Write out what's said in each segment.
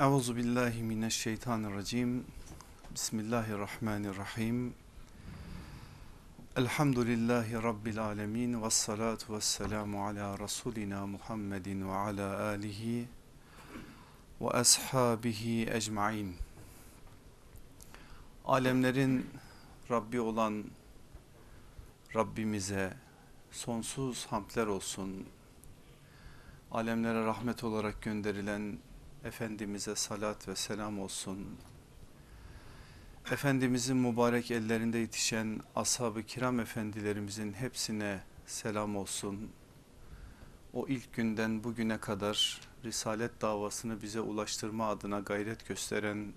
Euzu billahi mineşşeytanirracim. Bismillahirrahmanirrahim. Elhamdülillahi rabbil alamin ve salatu vesselamu ala rasulina Muhammedin ve ala alihi ve ashabihi ecmaîn. Alemlerin Rabbi olan Rabbimize sonsuz hamdler olsun. Alemlere rahmet olarak gönderilen Efendimiz'e salat ve selam olsun. Efendimiz'in mübarek ellerinde yetişen ashab-ı kiram efendilerimizin hepsine selam olsun. O ilk günden bugüne kadar Risalet davasını bize ulaştırma adına gayret gösteren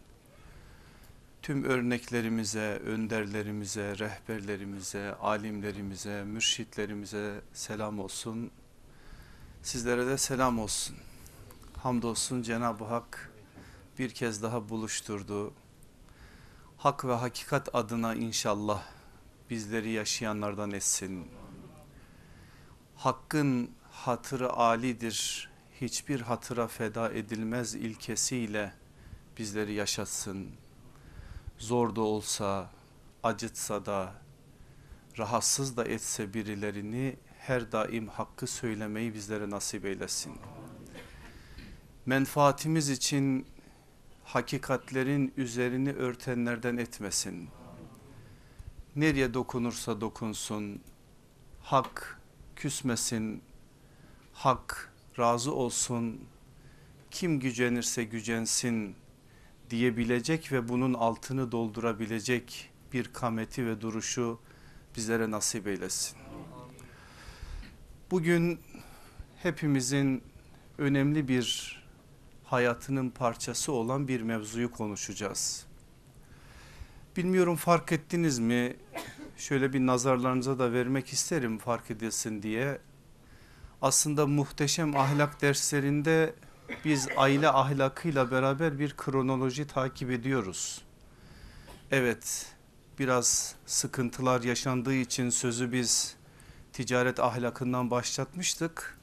tüm örneklerimize, önderlerimize, rehberlerimize, alimlerimize, mürşitlerimize selam olsun. Sizlere de selam olsun hamdolsun Cenab-ı Hak bir kez daha buluşturdu. Hak ve hakikat adına inşallah bizleri yaşayanlardan etsin. Hakkın hatırı alidir, hiçbir hatıra feda edilmez ilkesiyle bizleri yaşatsın. Zor da olsa, acıtsa da, rahatsız da etse birilerini her daim hakkı söylemeyi bizlere nasip eylesin menfaatimiz için hakikatlerin üzerini örtenlerden etmesin. Nereye dokunursa dokunsun, hak küsmesin, hak razı olsun, kim gücenirse gücensin diyebilecek ve bunun altını doldurabilecek bir kameti ve duruşu bizlere nasip eylesin. Bugün hepimizin önemli bir hayatının parçası olan bir mevzuyu konuşacağız. Bilmiyorum fark ettiniz mi? Şöyle bir nazarlarınıza da vermek isterim fark edilsin diye. Aslında muhteşem ahlak derslerinde biz aile ahlakıyla beraber bir kronoloji takip ediyoruz. Evet biraz sıkıntılar yaşandığı için sözü biz ticaret ahlakından başlatmıştık.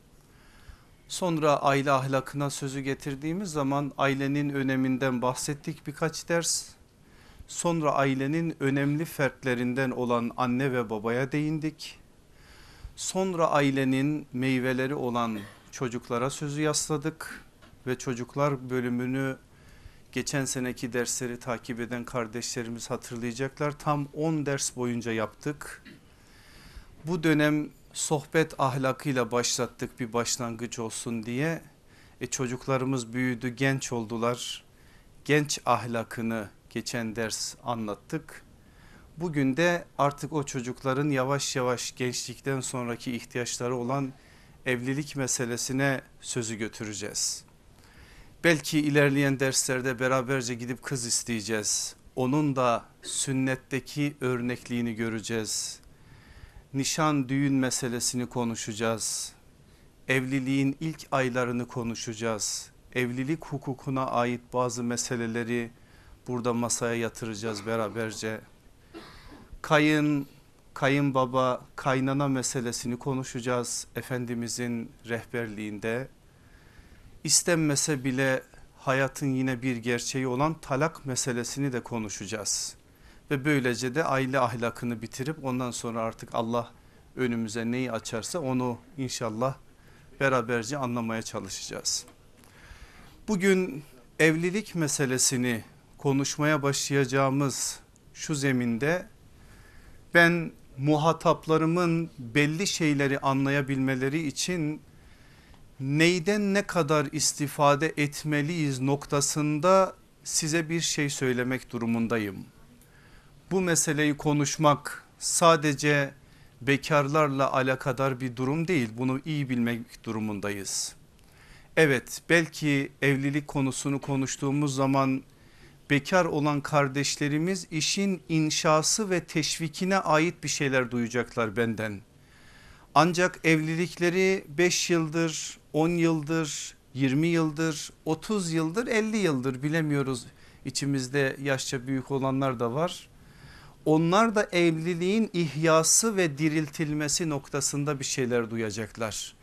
Sonra aile ahlakına sözü getirdiğimiz zaman ailenin öneminden bahsettik birkaç ders. Sonra ailenin önemli fertlerinden olan anne ve babaya değindik. Sonra ailenin meyveleri olan çocuklara sözü yasladık ve çocuklar bölümünü geçen seneki dersleri takip eden kardeşlerimiz hatırlayacaklar. Tam 10 ders boyunca yaptık. Bu dönem sohbet ahlakıyla başlattık bir başlangıç olsun diye. E çocuklarımız büyüdü, genç oldular. Genç ahlakını geçen ders anlattık. Bugün de artık o çocukların yavaş yavaş gençlikten sonraki ihtiyaçları olan evlilik meselesine sözü götüreceğiz. Belki ilerleyen derslerde beraberce gidip kız isteyeceğiz. Onun da sünnetteki örnekliğini göreceğiz nişan düğün meselesini konuşacağız. Evliliğin ilk aylarını konuşacağız. Evlilik hukukuna ait bazı meseleleri burada masaya yatıracağız beraberce. Kayın, kayınbaba, kaynana meselesini konuşacağız Efendimizin rehberliğinde. İstenmese bile hayatın yine bir gerçeği olan talak meselesini de konuşacağız ve böylece de aile ahlakını bitirip ondan sonra artık Allah önümüze neyi açarsa onu inşallah beraberce anlamaya çalışacağız. Bugün evlilik meselesini konuşmaya başlayacağımız şu zeminde ben muhataplarımın belli şeyleri anlayabilmeleri için neyden ne kadar istifade etmeliyiz noktasında size bir şey söylemek durumundayım bu meseleyi konuşmak sadece bekarlarla alakadar bir durum değil. Bunu iyi bilmek durumundayız. Evet belki evlilik konusunu konuştuğumuz zaman bekar olan kardeşlerimiz işin inşası ve teşvikine ait bir şeyler duyacaklar benden. Ancak evlilikleri 5 yıldır, 10 yıldır, 20 yıldır, 30 yıldır, 50 yıldır bilemiyoruz. İçimizde yaşça büyük olanlar da var onlar da evliliğin ihyası ve diriltilmesi noktasında bir şeyler duyacaklar.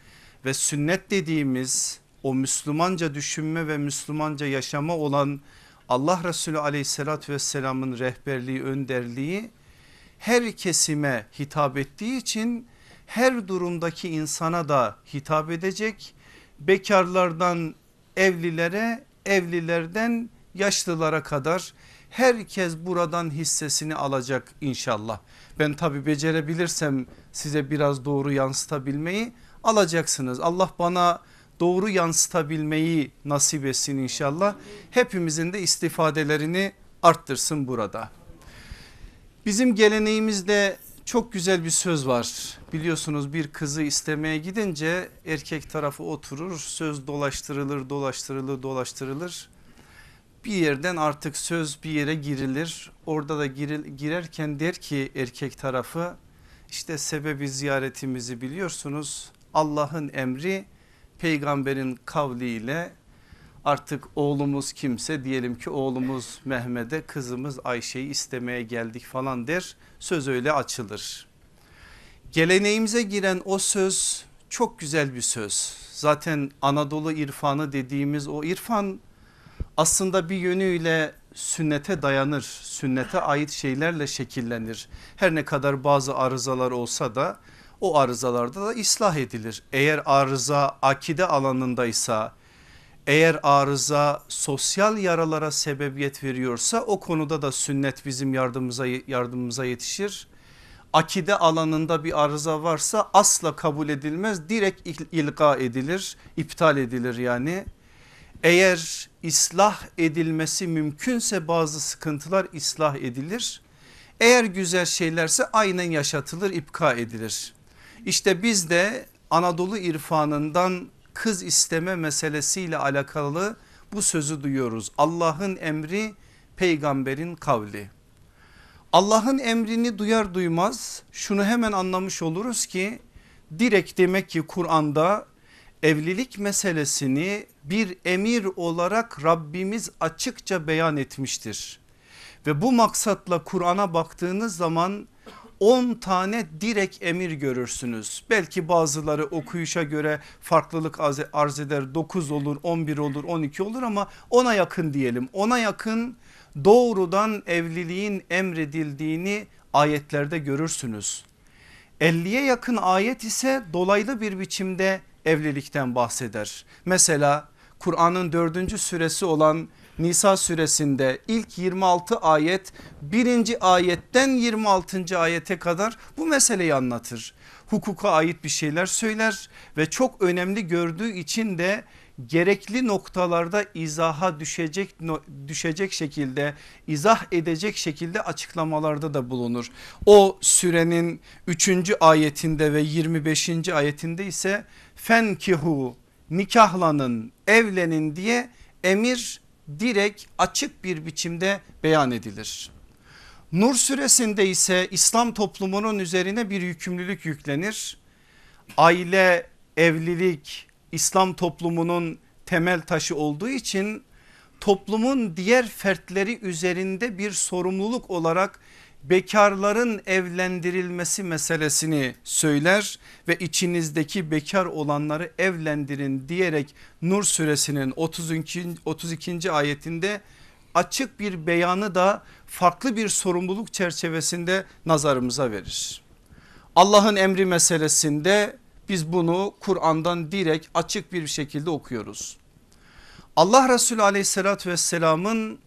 Ve sünnet dediğimiz o Müslümanca düşünme ve Müslümanca yaşama olan Allah Resulü aleyhissalatü vesselamın rehberliği önderliği her kesime hitap ettiği için her durumdaki insana da hitap edecek. Bekarlardan evlilere evlilerden yaşlılara kadar herkes buradan hissesini alacak inşallah. Ben tabi becerebilirsem size biraz doğru yansıtabilmeyi alacaksınız. Allah bana doğru yansıtabilmeyi nasip etsin inşallah. Hepimizin de istifadelerini arttırsın burada. Bizim geleneğimizde çok güzel bir söz var. Biliyorsunuz bir kızı istemeye gidince erkek tarafı oturur. Söz dolaştırılır, dolaştırılır, dolaştırılır bir yerden artık söz bir yere girilir. Orada da giril, girerken der ki erkek tarafı işte sebebi ziyaretimizi biliyorsunuz. Allah'ın emri peygamberin kavliyle artık oğlumuz kimse diyelim ki oğlumuz Mehmet'e kızımız Ayşe'yi istemeye geldik falan der. Söz öyle açılır. Geleneğimize giren o söz çok güzel bir söz. Zaten Anadolu irfanı dediğimiz o irfan aslında bir yönüyle sünnete dayanır. Sünnete ait şeylerle şekillenir. Her ne kadar bazı arızalar olsa da o arızalarda da ıslah edilir. Eğer arıza akide alanındaysa eğer arıza sosyal yaralara sebebiyet veriyorsa o konuda da sünnet bizim yardımımıza, yardımımıza yetişir. Akide alanında bir arıza varsa asla kabul edilmez direkt ilga edilir iptal edilir yani. Eğer ıslah edilmesi mümkünse bazı sıkıntılar ıslah edilir. Eğer güzel şeylerse aynen yaşatılır, ipka edilir. İşte biz de Anadolu irfanından kız isteme meselesiyle alakalı bu sözü duyuyoruz. Allah'ın emri peygamberin kavli. Allah'ın emrini duyar duymaz şunu hemen anlamış oluruz ki direkt demek ki Kur'an'da evlilik meselesini bir emir olarak Rabbimiz açıkça beyan etmiştir. Ve bu maksatla Kur'an'a baktığınız zaman 10 tane direkt emir görürsünüz. Belki bazıları okuyuşa göre farklılık arz eder 9 olur 11 olur 12 olur ama ona yakın diyelim. Ona yakın doğrudan evliliğin emredildiğini ayetlerde görürsünüz. 50'ye yakın ayet ise dolaylı bir biçimde evlilikten bahseder. Mesela Kur'an'ın dördüncü suresi olan Nisa suresinde ilk 26 ayet birinci ayetten 26. ayete kadar bu meseleyi anlatır. Hukuka ait bir şeyler söyler ve çok önemli gördüğü için de gerekli noktalarda izaha düşecek düşecek şekilde izah edecek şekilde açıklamalarda da bulunur. O sürenin 3. ayetinde ve 25. ayetinde ise fenkihu nikahlanın evlenin diye emir direkt açık bir biçimde beyan edilir. Nur süresinde ise İslam toplumunun üzerine bir yükümlülük yüklenir. Aile, evlilik İslam toplumunun temel taşı olduğu için toplumun diğer fertleri üzerinde bir sorumluluk olarak bekarların evlendirilmesi meselesini söyler ve içinizdeki bekar olanları evlendirin diyerek Nur suresinin 32. 32. ayetinde açık bir beyanı da farklı bir sorumluluk çerçevesinde nazarımıza verir. Allah'ın emri meselesinde biz bunu Kur'an'dan direkt açık bir şekilde okuyoruz. Allah Resulü aleyhissalatü vesselamın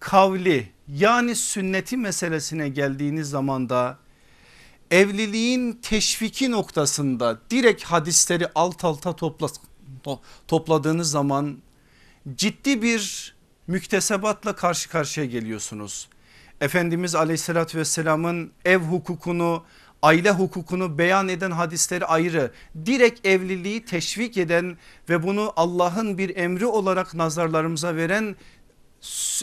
kavli yani sünneti meselesine geldiğiniz zaman da evliliğin teşviki noktasında direkt hadisleri alt alta topla, topladığınız zaman ciddi bir müktesebatla karşı karşıya geliyorsunuz. Efendimiz aleyhissalatü vesselamın ev hukukunu aile hukukunu beyan eden hadisleri ayrı direkt evliliği teşvik eden ve bunu Allah'ın bir emri olarak nazarlarımıza veren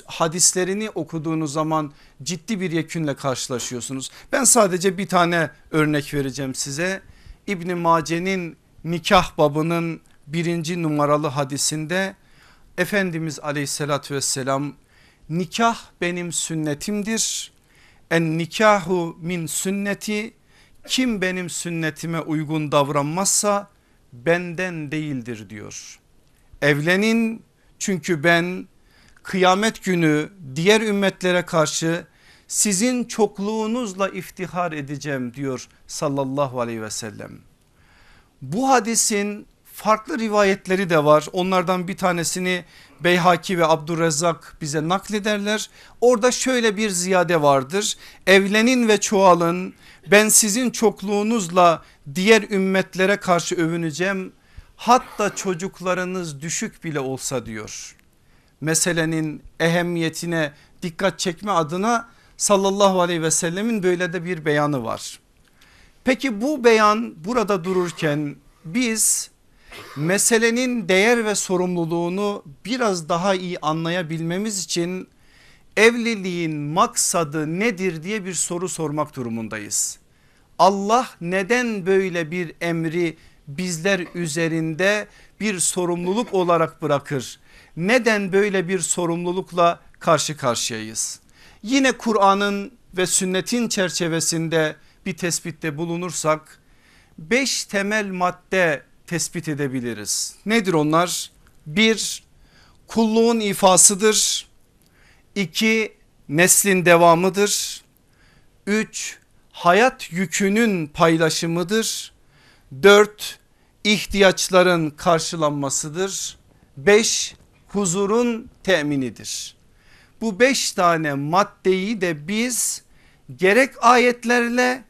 hadislerini okuduğunuz zaman ciddi bir yekünle karşılaşıyorsunuz. Ben sadece bir tane örnek vereceğim size. İbn Mace'nin nikah babının birinci numaralı hadisinde Efendimiz aleyhissalatü vesselam nikah benim sünnetimdir. En nikahu min sünneti kim benim sünnetime uygun davranmazsa benden değildir diyor. Evlenin çünkü ben kıyamet günü diğer ümmetlere karşı sizin çokluğunuzla iftihar edeceğim diyor sallallahu aleyhi ve sellem. Bu hadisin farklı rivayetleri de var. Onlardan bir tanesini Beyhaki ve Abdurrezzak bize naklederler. Orada şöyle bir ziyade vardır. Evlenin ve çoğalın ben sizin çokluğunuzla diğer ümmetlere karşı övüneceğim. Hatta çocuklarınız düşük bile olsa diyor meselenin ehemmiyetine dikkat çekme adına sallallahu aleyhi ve sellemin böyle de bir beyanı var. Peki bu beyan burada dururken biz meselenin değer ve sorumluluğunu biraz daha iyi anlayabilmemiz için evliliğin maksadı nedir diye bir soru sormak durumundayız. Allah neden böyle bir emri bizler üzerinde bir sorumluluk olarak bırakır? neden böyle bir sorumlulukla karşı karşıyayız? Yine Kur'an'ın ve sünnetin çerçevesinde bir tespitte bulunursak beş temel madde tespit edebiliriz. Nedir onlar? Bir, Kulluğun ifasıdır. İki, Neslin devamıdır. Üç, Hayat yükünün paylaşımıdır. Dört, ihtiyaçların karşılanmasıdır. Beş, huzurun teminidir. Bu beş tane maddeyi de biz gerek ayetlerle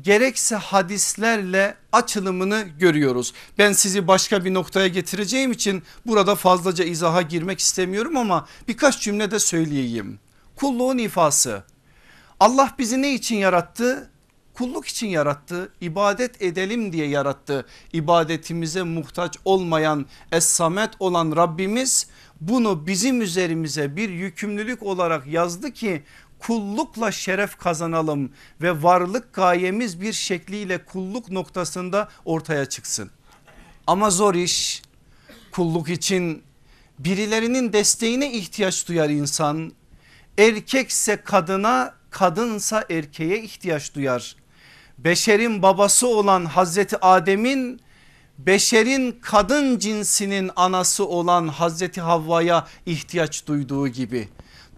gerekse hadislerle açılımını görüyoruz. Ben sizi başka bir noktaya getireceğim için burada fazlaca izaha girmek istemiyorum ama birkaç cümle de söyleyeyim. Kulluğun ifası. Allah bizi ne için yarattı? Kulluk için yarattı, İbadet edelim diye yarattı. İbadetimize muhtaç olmayan, es-samet olan Rabbimiz bunu bizim üzerimize bir yükümlülük olarak yazdı ki kullukla şeref kazanalım ve varlık gayemiz bir şekliyle kulluk noktasında ortaya çıksın. Ama zor iş kulluk için birilerinin desteğine ihtiyaç duyar insan. Erkekse kadına kadınsa erkeğe ihtiyaç duyar. Beşerin babası olan Hazreti Adem'in beşerin kadın cinsinin anası olan Hazreti Havva'ya ihtiyaç duyduğu gibi.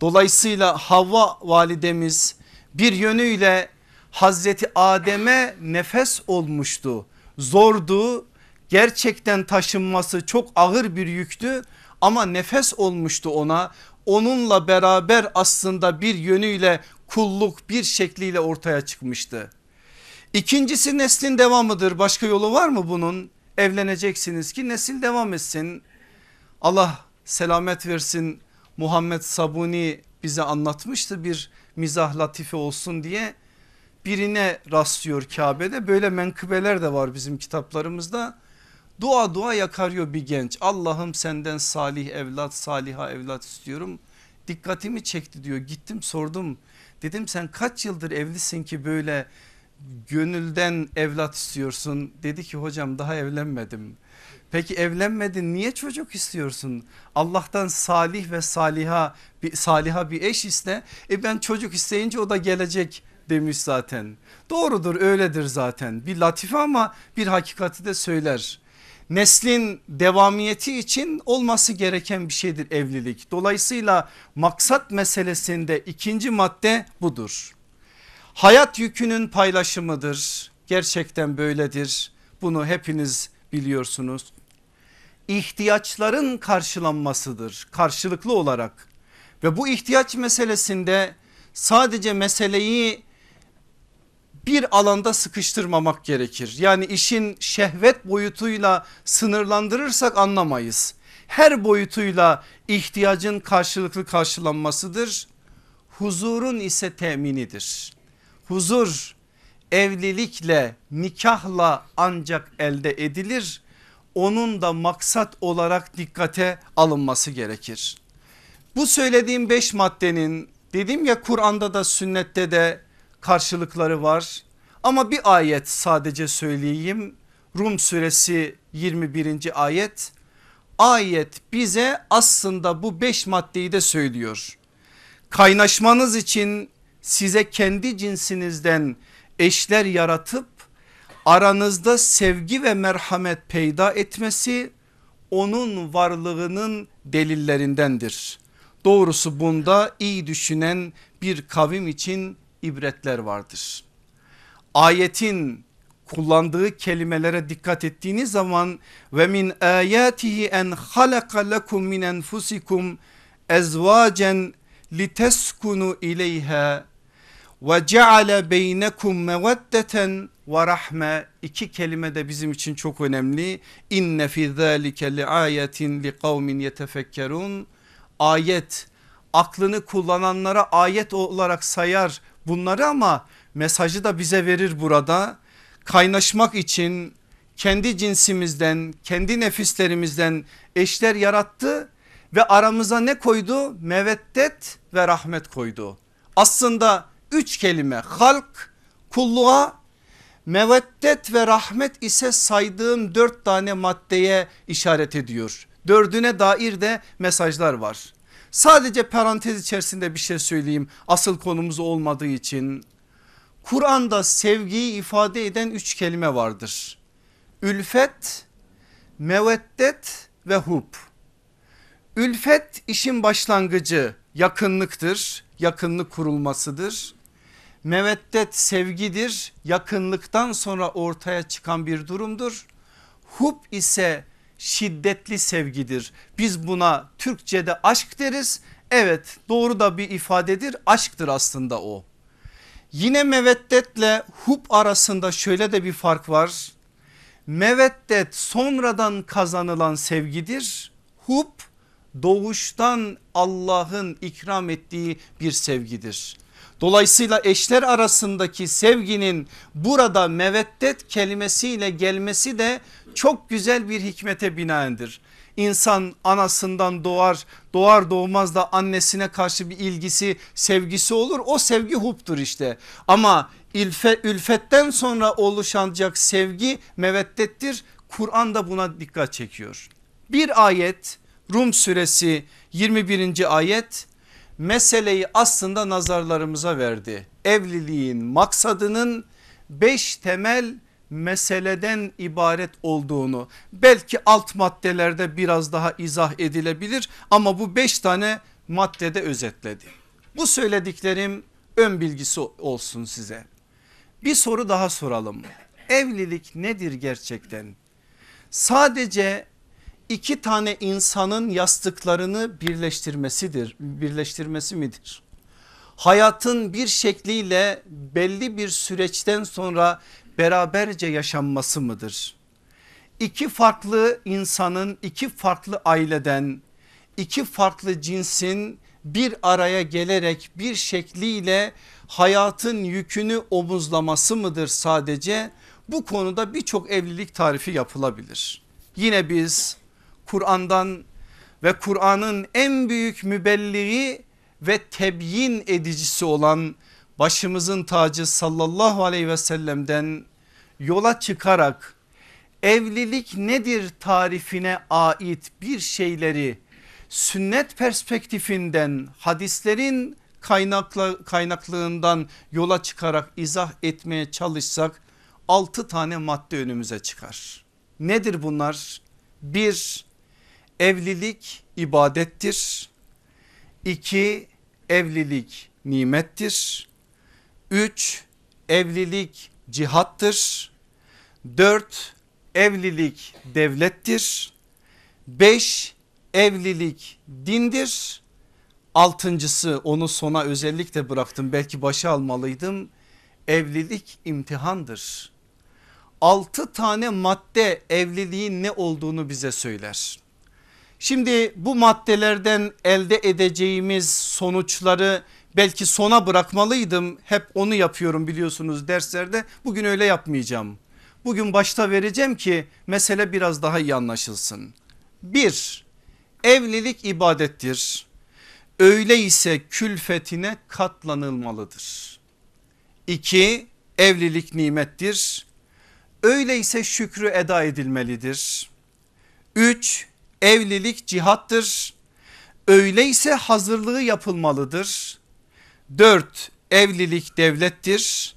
Dolayısıyla Havva validemiz bir yönüyle Hazreti Adem'e nefes olmuştu. Zordu gerçekten taşınması çok ağır bir yüktü ama nefes olmuştu ona. Onunla beraber aslında bir yönüyle kulluk bir şekliyle ortaya çıkmıştı. İkincisi neslin devamıdır başka yolu var mı bunun? evleneceksiniz ki nesil devam etsin. Allah selamet versin Muhammed Sabuni bize anlatmıştı bir mizah latife olsun diye birine rastlıyor Kabe'de böyle menkıbeler de var bizim kitaplarımızda dua dua yakarıyor bir genç Allah'ım senden salih evlat saliha evlat istiyorum dikkatimi çekti diyor gittim sordum dedim sen kaç yıldır evlisin ki böyle gönülden evlat istiyorsun. Dedi ki hocam daha evlenmedim. Peki evlenmedin niye çocuk istiyorsun? Allah'tan salih ve saliha bir, saliha bir eş iste. E ben çocuk isteyince o da gelecek demiş zaten. Doğrudur öyledir zaten. Bir latife ama bir hakikati de söyler. Neslin devamiyeti için olması gereken bir şeydir evlilik. Dolayısıyla maksat meselesinde ikinci madde budur. Hayat yükünün paylaşımıdır. Gerçekten böyledir. Bunu hepiniz biliyorsunuz. İhtiyaçların karşılanmasıdır karşılıklı olarak. Ve bu ihtiyaç meselesinde sadece meseleyi bir alanda sıkıştırmamak gerekir. Yani işin şehvet boyutuyla sınırlandırırsak anlamayız. Her boyutuyla ihtiyacın karşılıklı karşılanmasıdır. Huzurun ise teminidir huzur evlilikle nikahla ancak elde edilir. Onun da maksat olarak dikkate alınması gerekir. Bu söylediğim beş maddenin dedim ya Kur'an'da da sünnette de karşılıkları var. Ama bir ayet sadece söyleyeyim. Rum suresi 21. ayet. Ayet bize aslında bu beş maddeyi de söylüyor. Kaynaşmanız için size kendi cinsinizden eşler yaratıp aranızda sevgi ve merhamet peyda etmesi onun varlığının delillerindendir. Doğrusu bunda iyi düşünen bir kavim için ibretler vardır. Ayetin kullandığı kelimelere dikkat ettiğiniz zaman ve min ayatihi en halaka lekum min enfusikum ezvacen liteskunu ileyha ve ceale beynekum meveddeten ve rahme iki kelime de bizim için çok önemli. İnne fi zalike li ayetin li kavmin yetefekkerun. Ayet aklını kullananlara ayet olarak sayar bunları ama mesajı da bize verir burada. Kaynaşmak için kendi cinsimizden kendi nefislerimizden eşler yarattı ve aramıza ne koydu? Meveddet ve rahmet koydu. Aslında Üç kelime halk, kulluğa, meveddet ve rahmet ise saydığım dört tane maddeye işaret ediyor. Dördüne dair de mesajlar var. Sadece parantez içerisinde bir şey söyleyeyim asıl konumuz olmadığı için. Kur'an'da sevgiyi ifade eden üç kelime vardır. Ülfet, meveddet ve hub. Ülfet işin başlangıcı yakınlıktır, yakınlık kurulmasıdır. Meveddet sevgidir yakınlıktan sonra ortaya çıkan bir durumdur. Hub ise şiddetli sevgidir. Biz buna Türkçe'de aşk deriz. Evet doğru da bir ifadedir aşktır aslında o. Yine meveddetle hub arasında şöyle de bir fark var. Meveddet sonradan kazanılan sevgidir. Hub doğuştan Allah'ın ikram ettiği bir sevgidir. Dolayısıyla eşler arasındaki sevginin burada meveddet kelimesiyle gelmesi de çok güzel bir hikmete binaendir. İnsan anasından doğar doğar doğmaz da annesine karşı bir ilgisi sevgisi olur o sevgi huptur işte ama ilfe, ülfetten sonra oluşacak sevgi meveddettir Kur'an da buna dikkat çekiyor. Bir ayet Rum suresi 21. ayet meseleyi aslında nazarlarımıza verdi. Evliliğin maksadının beş temel meseleden ibaret olduğunu belki alt maddelerde biraz daha izah edilebilir ama bu beş tane maddede özetledi. Bu söylediklerim ön bilgisi olsun size. Bir soru daha soralım. Evlilik nedir gerçekten? Sadece iki tane insanın yastıklarını birleştirmesidir. Birleştirmesi midir? Hayatın bir şekliyle belli bir süreçten sonra beraberce yaşanması mıdır? İki farklı insanın, iki farklı aileden, iki farklı cinsin bir araya gelerek bir şekliyle hayatın yükünü omuzlaması mıdır sadece? Bu konuda birçok evlilik tarifi yapılabilir. Yine biz Kur'an'dan ve Kur'an'ın en büyük mübelliği ve tebyin edicisi olan başımızın tacı sallallahu aleyhi ve sellem'den yola çıkarak evlilik nedir tarifine ait bir şeyleri sünnet perspektifinden hadislerin kaynakla, kaynaklığından yola çıkarak izah etmeye çalışsak 6 tane madde önümüze çıkar. Nedir bunlar? 1 evlilik ibadettir. 2. Evlilik nimettir. 3. Evlilik cihattır. 4. Evlilik devlettir. 5. Evlilik dindir. Altıncısı onu sona özellikle bıraktım belki başa almalıydım. Evlilik imtihandır. Altı tane madde evliliğin ne olduğunu bize söyler. Şimdi bu maddelerden elde edeceğimiz sonuçları belki sona bırakmalıydım. Hep onu yapıyorum biliyorsunuz derslerde. Bugün öyle yapmayacağım. Bugün başta vereceğim ki mesele biraz daha iyi anlaşılsın. Bir, evlilik ibadettir. Öyleyse külfetine katlanılmalıdır. İki, evlilik nimettir. Öyleyse şükrü eda edilmelidir. Üç, Evlilik cihattır. Öyleyse hazırlığı yapılmalıdır. 4. Evlilik devlettir.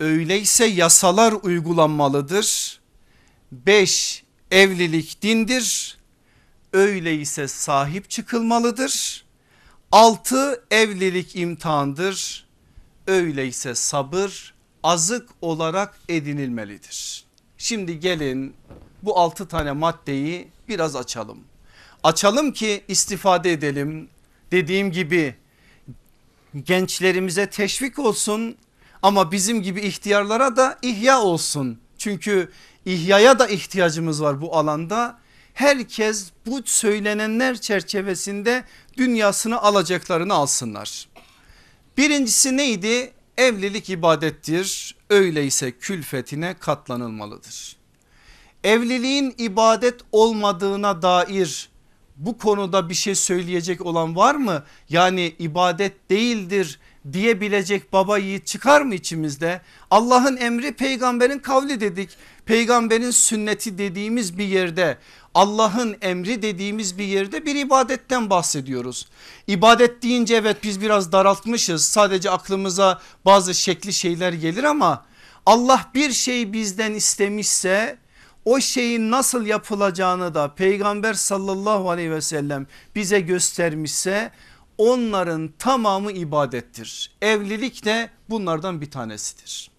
Öyleyse yasalar uygulanmalıdır. 5. Evlilik dindir. Öyleyse sahip çıkılmalıdır. 6. Evlilik imtihandır. Öyleyse sabır azık olarak edinilmelidir. Şimdi gelin bu altı tane maddeyi biraz açalım. Açalım ki istifade edelim. Dediğim gibi gençlerimize teşvik olsun ama bizim gibi ihtiyarlara da ihya olsun. Çünkü ihyaya da ihtiyacımız var bu alanda. Herkes bu söylenenler çerçevesinde dünyasını alacaklarını alsınlar. Birincisi neydi? Evlilik ibadettir. Öyleyse külfetine katlanılmalıdır evliliğin ibadet olmadığına dair bu konuda bir şey söyleyecek olan var mı? Yani ibadet değildir diyebilecek baba yiğit çıkar mı içimizde? Allah'ın emri peygamberin kavli dedik. Peygamberin sünneti dediğimiz bir yerde Allah'ın emri dediğimiz bir yerde bir ibadetten bahsediyoruz. İbadet deyince evet biz biraz daraltmışız. Sadece aklımıza bazı şekli şeyler gelir ama Allah bir şey bizden istemişse o şeyin nasıl yapılacağını da peygamber sallallahu aleyhi ve sellem bize göstermişse onların tamamı ibadettir. Evlilik de bunlardan bir tanesidir.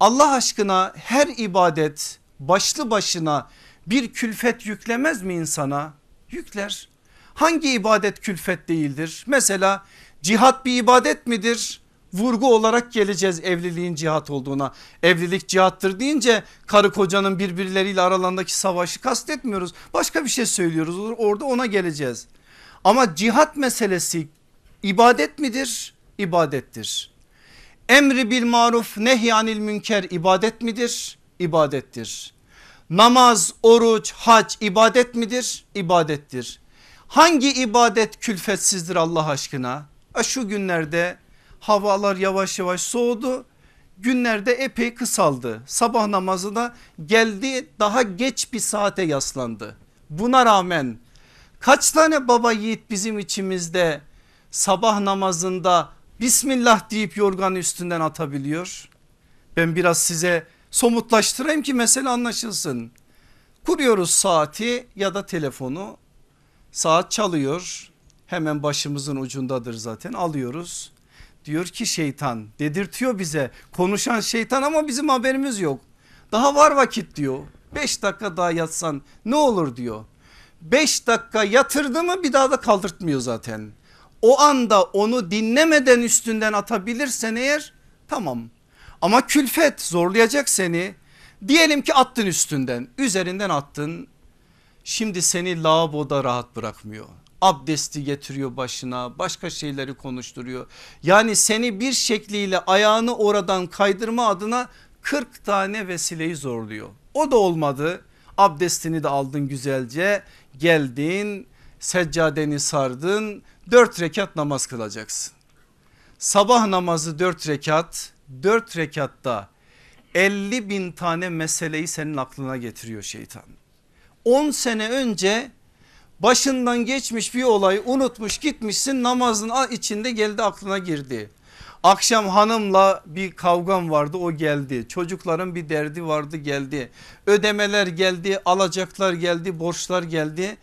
Allah aşkına her ibadet başlı başına bir külfet yüklemez mi insana? Yükler. Hangi ibadet külfet değildir? Mesela cihat bir ibadet midir? vurgu olarak geleceğiz evliliğin cihat olduğuna. Evlilik cihattır deyince karı kocanın birbirleriyle aralarındaki savaşı kastetmiyoruz. Başka bir şey söylüyoruz orada ona geleceğiz. Ama cihat meselesi ibadet midir? İbadettir. Emri bil maruf nehyanil münker ibadet midir? İbadettir. Namaz, oruç, hac ibadet midir? İbadettir. Hangi ibadet külfetsizdir Allah aşkına? E şu günlerde Havalar yavaş yavaş soğudu. Günlerde epey kısaldı. Sabah namazına geldi daha geç bir saate yaslandı. Buna rağmen kaç tane baba yiğit bizim içimizde sabah namazında Bismillah deyip yorganı üstünden atabiliyor. Ben biraz size somutlaştırayım ki mesele anlaşılsın. Kuruyoruz saati ya da telefonu. Saat çalıyor. Hemen başımızın ucundadır zaten alıyoruz diyor ki şeytan dedirtiyor bize konuşan şeytan ama bizim haberimiz yok. Daha var vakit diyor 5 dakika daha yatsan ne olur diyor. 5 dakika yatırdı mı bir daha da kaldırtmıyor zaten. O anda onu dinlemeden üstünden atabilirsen eğer tamam. Ama külfet zorlayacak seni. Diyelim ki attın üstünden üzerinden attın. Şimdi seni laboda rahat bırakmıyor abdesti getiriyor başına başka şeyleri konuşturuyor. Yani seni bir şekliyle ayağını oradan kaydırma adına 40 tane vesileyi zorluyor. O da olmadı abdestini de aldın güzelce geldin seccadeni sardın 4 rekat namaz kılacaksın. Sabah namazı 4 rekat 4 rekatta 50 bin tane meseleyi senin aklına getiriyor şeytan. 10 sene önce başından geçmiş bir olayı unutmuş gitmişsin namazın içinde geldi aklına girdi. Akşam hanımla bir kavgam vardı o geldi. Çocukların bir derdi vardı geldi. Ödemeler geldi, alacaklar geldi, borçlar geldi.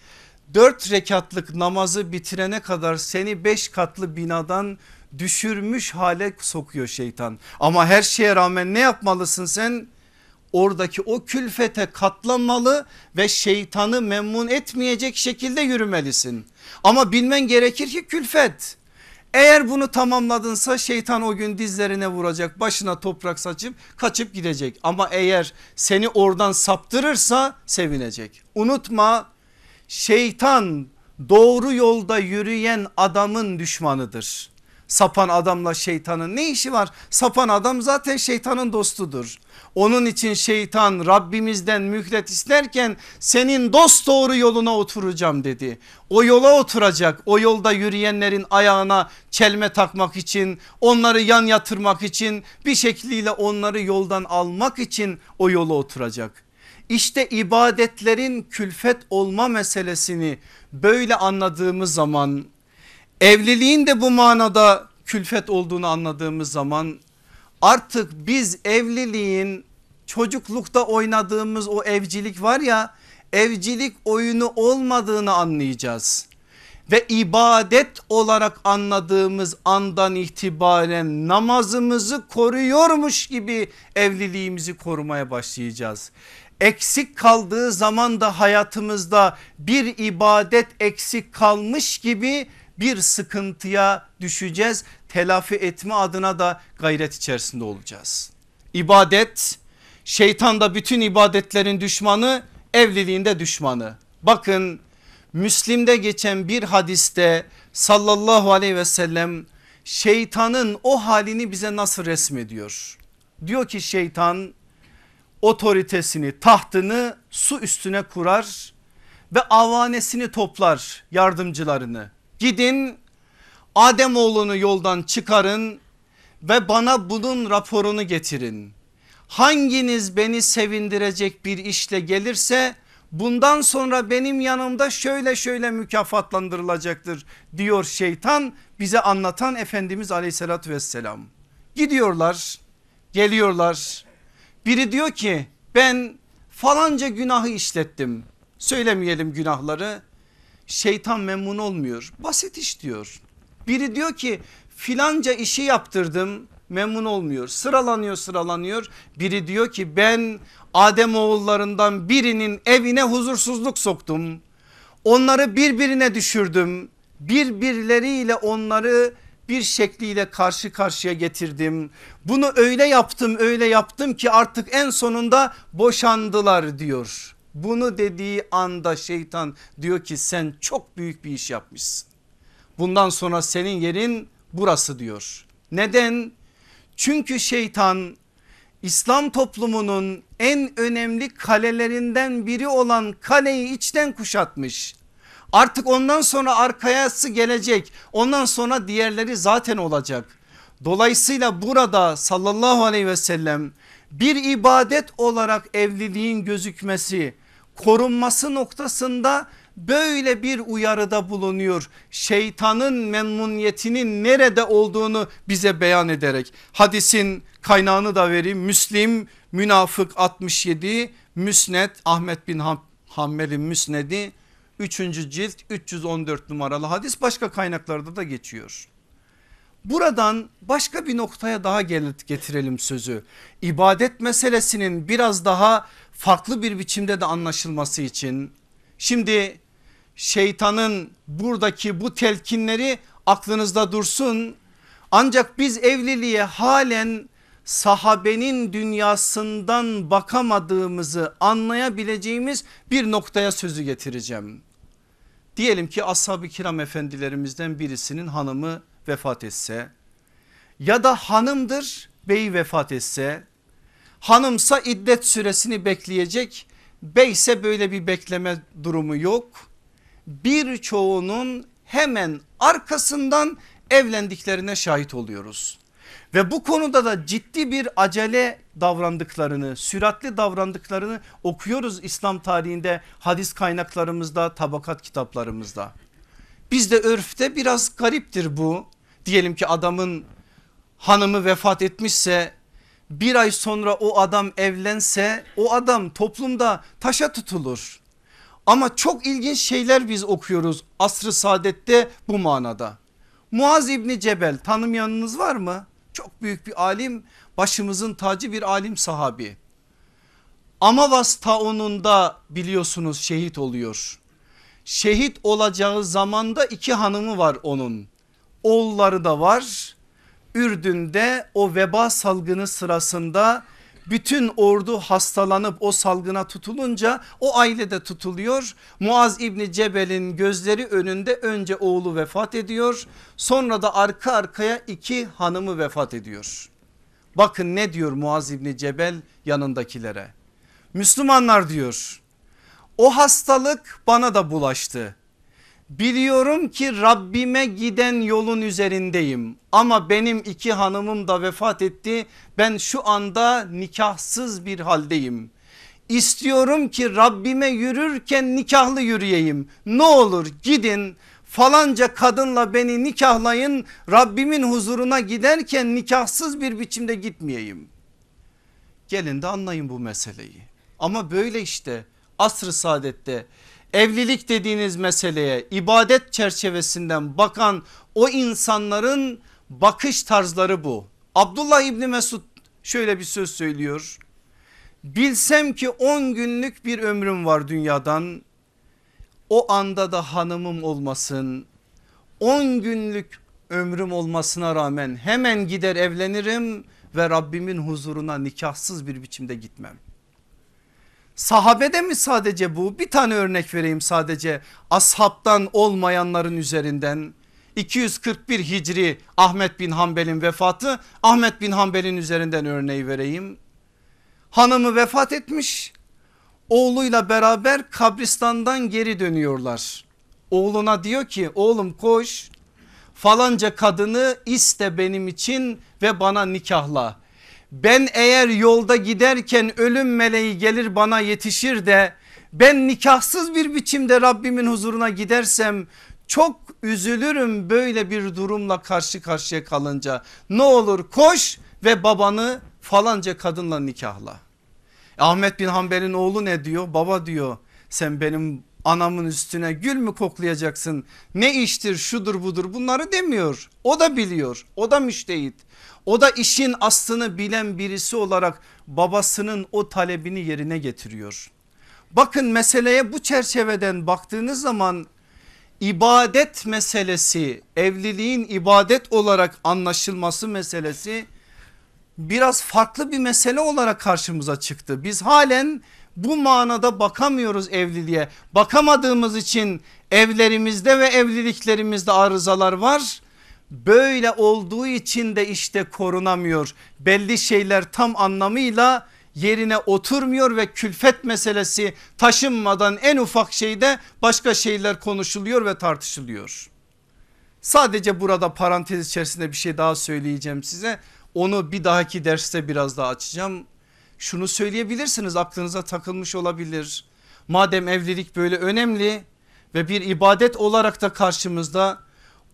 Dört rekatlık namazı bitirene kadar seni beş katlı binadan düşürmüş hale sokuyor şeytan. Ama her şeye rağmen ne yapmalısın sen? oradaki o külfete katlanmalı ve şeytanı memnun etmeyecek şekilde yürümelisin. Ama bilmen gerekir ki külfet. Eğer bunu tamamladınsa şeytan o gün dizlerine vuracak başına toprak saçıp kaçıp gidecek. Ama eğer seni oradan saptırırsa sevinecek. Unutma şeytan doğru yolda yürüyen adamın düşmanıdır. Sapan adamla şeytanın ne işi var? Sapan adam zaten şeytanın dostudur. Onun için şeytan Rabbimizden mühlet isterken senin dost doğru yoluna oturacağım dedi. O yola oturacak o yolda yürüyenlerin ayağına çelme takmak için onları yan yatırmak için bir şekliyle onları yoldan almak için o yola oturacak. İşte ibadetlerin külfet olma meselesini böyle anladığımız zaman evliliğin de bu manada külfet olduğunu anladığımız zaman artık biz evliliğin çocuklukta oynadığımız o evcilik var ya evcilik oyunu olmadığını anlayacağız. Ve ibadet olarak anladığımız andan itibaren namazımızı koruyormuş gibi evliliğimizi korumaya başlayacağız. Eksik kaldığı zaman da hayatımızda bir ibadet eksik kalmış gibi bir sıkıntıya düşeceğiz. Telafi etme adına da gayret içerisinde olacağız. İbadet şeytan da bütün ibadetlerin düşmanı evliliğinde düşmanı. Bakın Müslim'de geçen bir hadiste sallallahu aleyhi ve sellem şeytanın o halini bize nasıl resmediyor? Diyor ki şeytan otoritesini tahtını su üstüne kurar ve avanesini toplar yardımcılarını. Gidin Adem oğlunu yoldan çıkarın ve bana bunun raporunu getirin. Hanginiz beni sevindirecek bir işle gelirse bundan sonra benim yanımda şöyle şöyle mükafatlandırılacaktır diyor şeytan bize anlatan Efendimiz aleyhissalatü vesselam. Gidiyorlar geliyorlar biri diyor ki ben falanca günahı işlettim söylemeyelim günahları Şeytan memnun olmuyor. Basit iş diyor. Biri diyor ki filanca işi yaptırdım memnun olmuyor. Sıralanıyor sıralanıyor. Biri diyor ki ben Adem oğullarından birinin evine huzursuzluk soktum. Onları birbirine düşürdüm. Birbirleriyle onları bir şekliyle karşı karşıya getirdim. Bunu öyle yaptım öyle yaptım ki artık en sonunda boşandılar diyor. Bunu dediği anda şeytan diyor ki sen çok büyük bir iş yapmışsın. Bundan sonra senin yerin burası diyor. Neden? Çünkü şeytan İslam toplumunun en önemli kalelerinden biri olan kaleyi içten kuşatmış. Artık ondan sonra arkayası gelecek. Ondan sonra diğerleri zaten olacak. Dolayısıyla burada sallallahu aleyhi ve sellem bir ibadet olarak evliliğin gözükmesi korunması noktasında böyle bir uyarıda bulunuyor. Şeytanın memnuniyetinin nerede olduğunu bize beyan ederek hadisin kaynağını da vereyim. Müslim münafık 67 Müsned Ahmet bin Hammel'in Müsned'i 3. cilt 314 numaralı hadis başka kaynaklarda da geçiyor. Buradan başka bir noktaya daha getirelim sözü. İbadet meselesinin biraz daha farklı bir biçimde de anlaşılması için. Şimdi şeytanın buradaki bu telkinleri aklınızda dursun. Ancak biz evliliğe halen sahabenin dünyasından bakamadığımızı anlayabileceğimiz bir noktaya sözü getireceğim. Diyelim ki ashab-ı kiram efendilerimizden birisinin hanımı vefat etse ya da hanımdır bey vefat etse hanımsa iddet süresini bekleyecek bey ise böyle bir bekleme durumu yok. Birçoğunun hemen arkasından evlendiklerine şahit oluyoruz. Ve bu konuda da ciddi bir acele davrandıklarını, süratli davrandıklarını okuyoruz İslam tarihinde hadis kaynaklarımızda, tabakat kitaplarımızda. Bizde örfte biraz gariptir bu diyelim ki adamın hanımı vefat etmişse bir ay sonra o adam evlense o adam toplumda taşa tutulur. Ama çok ilginç şeyler biz okuyoruz asrı ı saadette bu manada. Muaz İbni Cebel tanımayanınız var mı? Çok büyük bir alim başımızın tacı bir alim sahabi. Amavas taununda biliyorsunuz şehit oluyor. Şehit olacağı zamanda iki hanımı var onun oğulları da var. Ürdün'de o veba salgını sırasında bütün ordu hastalanıp o salgına tutulunca o aile de tutuluyor. Muaz İbni Cebel'in gözleri önünde önce oğlu vefat ediyor. Sonra da arka arkaya iki hanımı vefat ediyor. Bakın ne diyor Muaz İbni Cebel yanındakilere. Müslümanlar diyor o hastalık bana da bulaştı. Biliyorum ki Rabbime giden yolun üzerindeyim ama benim iki hanımım da vefat etti. Ben şu anda nikahsız bir haldeyim. İstiyorum ki Rabbime yürürken nikahlı yürüyeyim. Ne olur gidin falanca kadınla beni nikahlayın Rabbimin huzuruna giderken nikahsız bir biçimde gitmeyeyim. Gelin de anlayın bu meseleyi ama böyle işte asr-ı saadette evlilik dediğiniz meseleye ibadet çerçevesinden bakan o insanların bakış tarzları bu. Abdullah İbni Mesud şöyle bir söz söylüyor. Bilsem ki 10 günlük bir ömrüm var dünyadan o anda da hanımım olmasın 10 günlük ömrüm olmasına rağmen hemen gider evlenirim ve Rabbimin huzuruna nikahsız bir biçimde gitmem. Sahabede mi sadece bu? Bir tane örnek vereyim sadece. Ashabtan olmayanların üzerinden 241 Hicri Ahmet bin Hanbel'in vefatı Ahmet bin Hanbel'in üzerinden örneği vereyim. Hanımı vefat etmiş oğluyla beraber kabristandan geri dönüyorlar. Oğluna diyor ki oğlum koş falanca kadını iste benim için ve bana nikahla ben eğer yolda giderken ölüm meleği gelir bana yetişir de ben nikahsız bir biçimde Rabbimin huzuruna gidersem çok üzülürüm böyle bir durumla karşı karşıya kalınca. Ne olur koş ve babanı falanca kadınla nikahla. Ahmet bin Hanbel'in oğlu ne diyor? Baba diyor sen benim anamın üstüne gül mü koklayacaksın? Ne iştir şudur budur bunları demiyor. O da biliyor o da müştehit o da işin aslını bilen birisi olarak babasının o talebini yerine getiriyor. Bakın meseleye bu çerçeveden baktığınız zaman ibadet meselesi evliliğin ibadet olarak anlaşılması meselesi biraz farklı bir mesele olarak karşımıza çıktı. Biz halen bu manada bakamıyoruz evliliğe. Bakamadığımız için evlerimizde ve evliliklerimizde arızalar var böyle olduğu için de işte korunamıyor. Belli şeyler tam anlamıyla yerine oturmuyor ve külfet meselesi taşınmadan en ufak şeyde başka şeyler konuşuluyor ve tartışılıyor. Sadece burada parantez içerisinde bir şey daha söyleyeceğim size. Onu bir dahaki derste biraz daha açacağım. Şunu söyleyebilirsiniz aklınıza takılmış olabilir. Madem evlilik böyle önemli ve bir ibadet olarak da karşımızda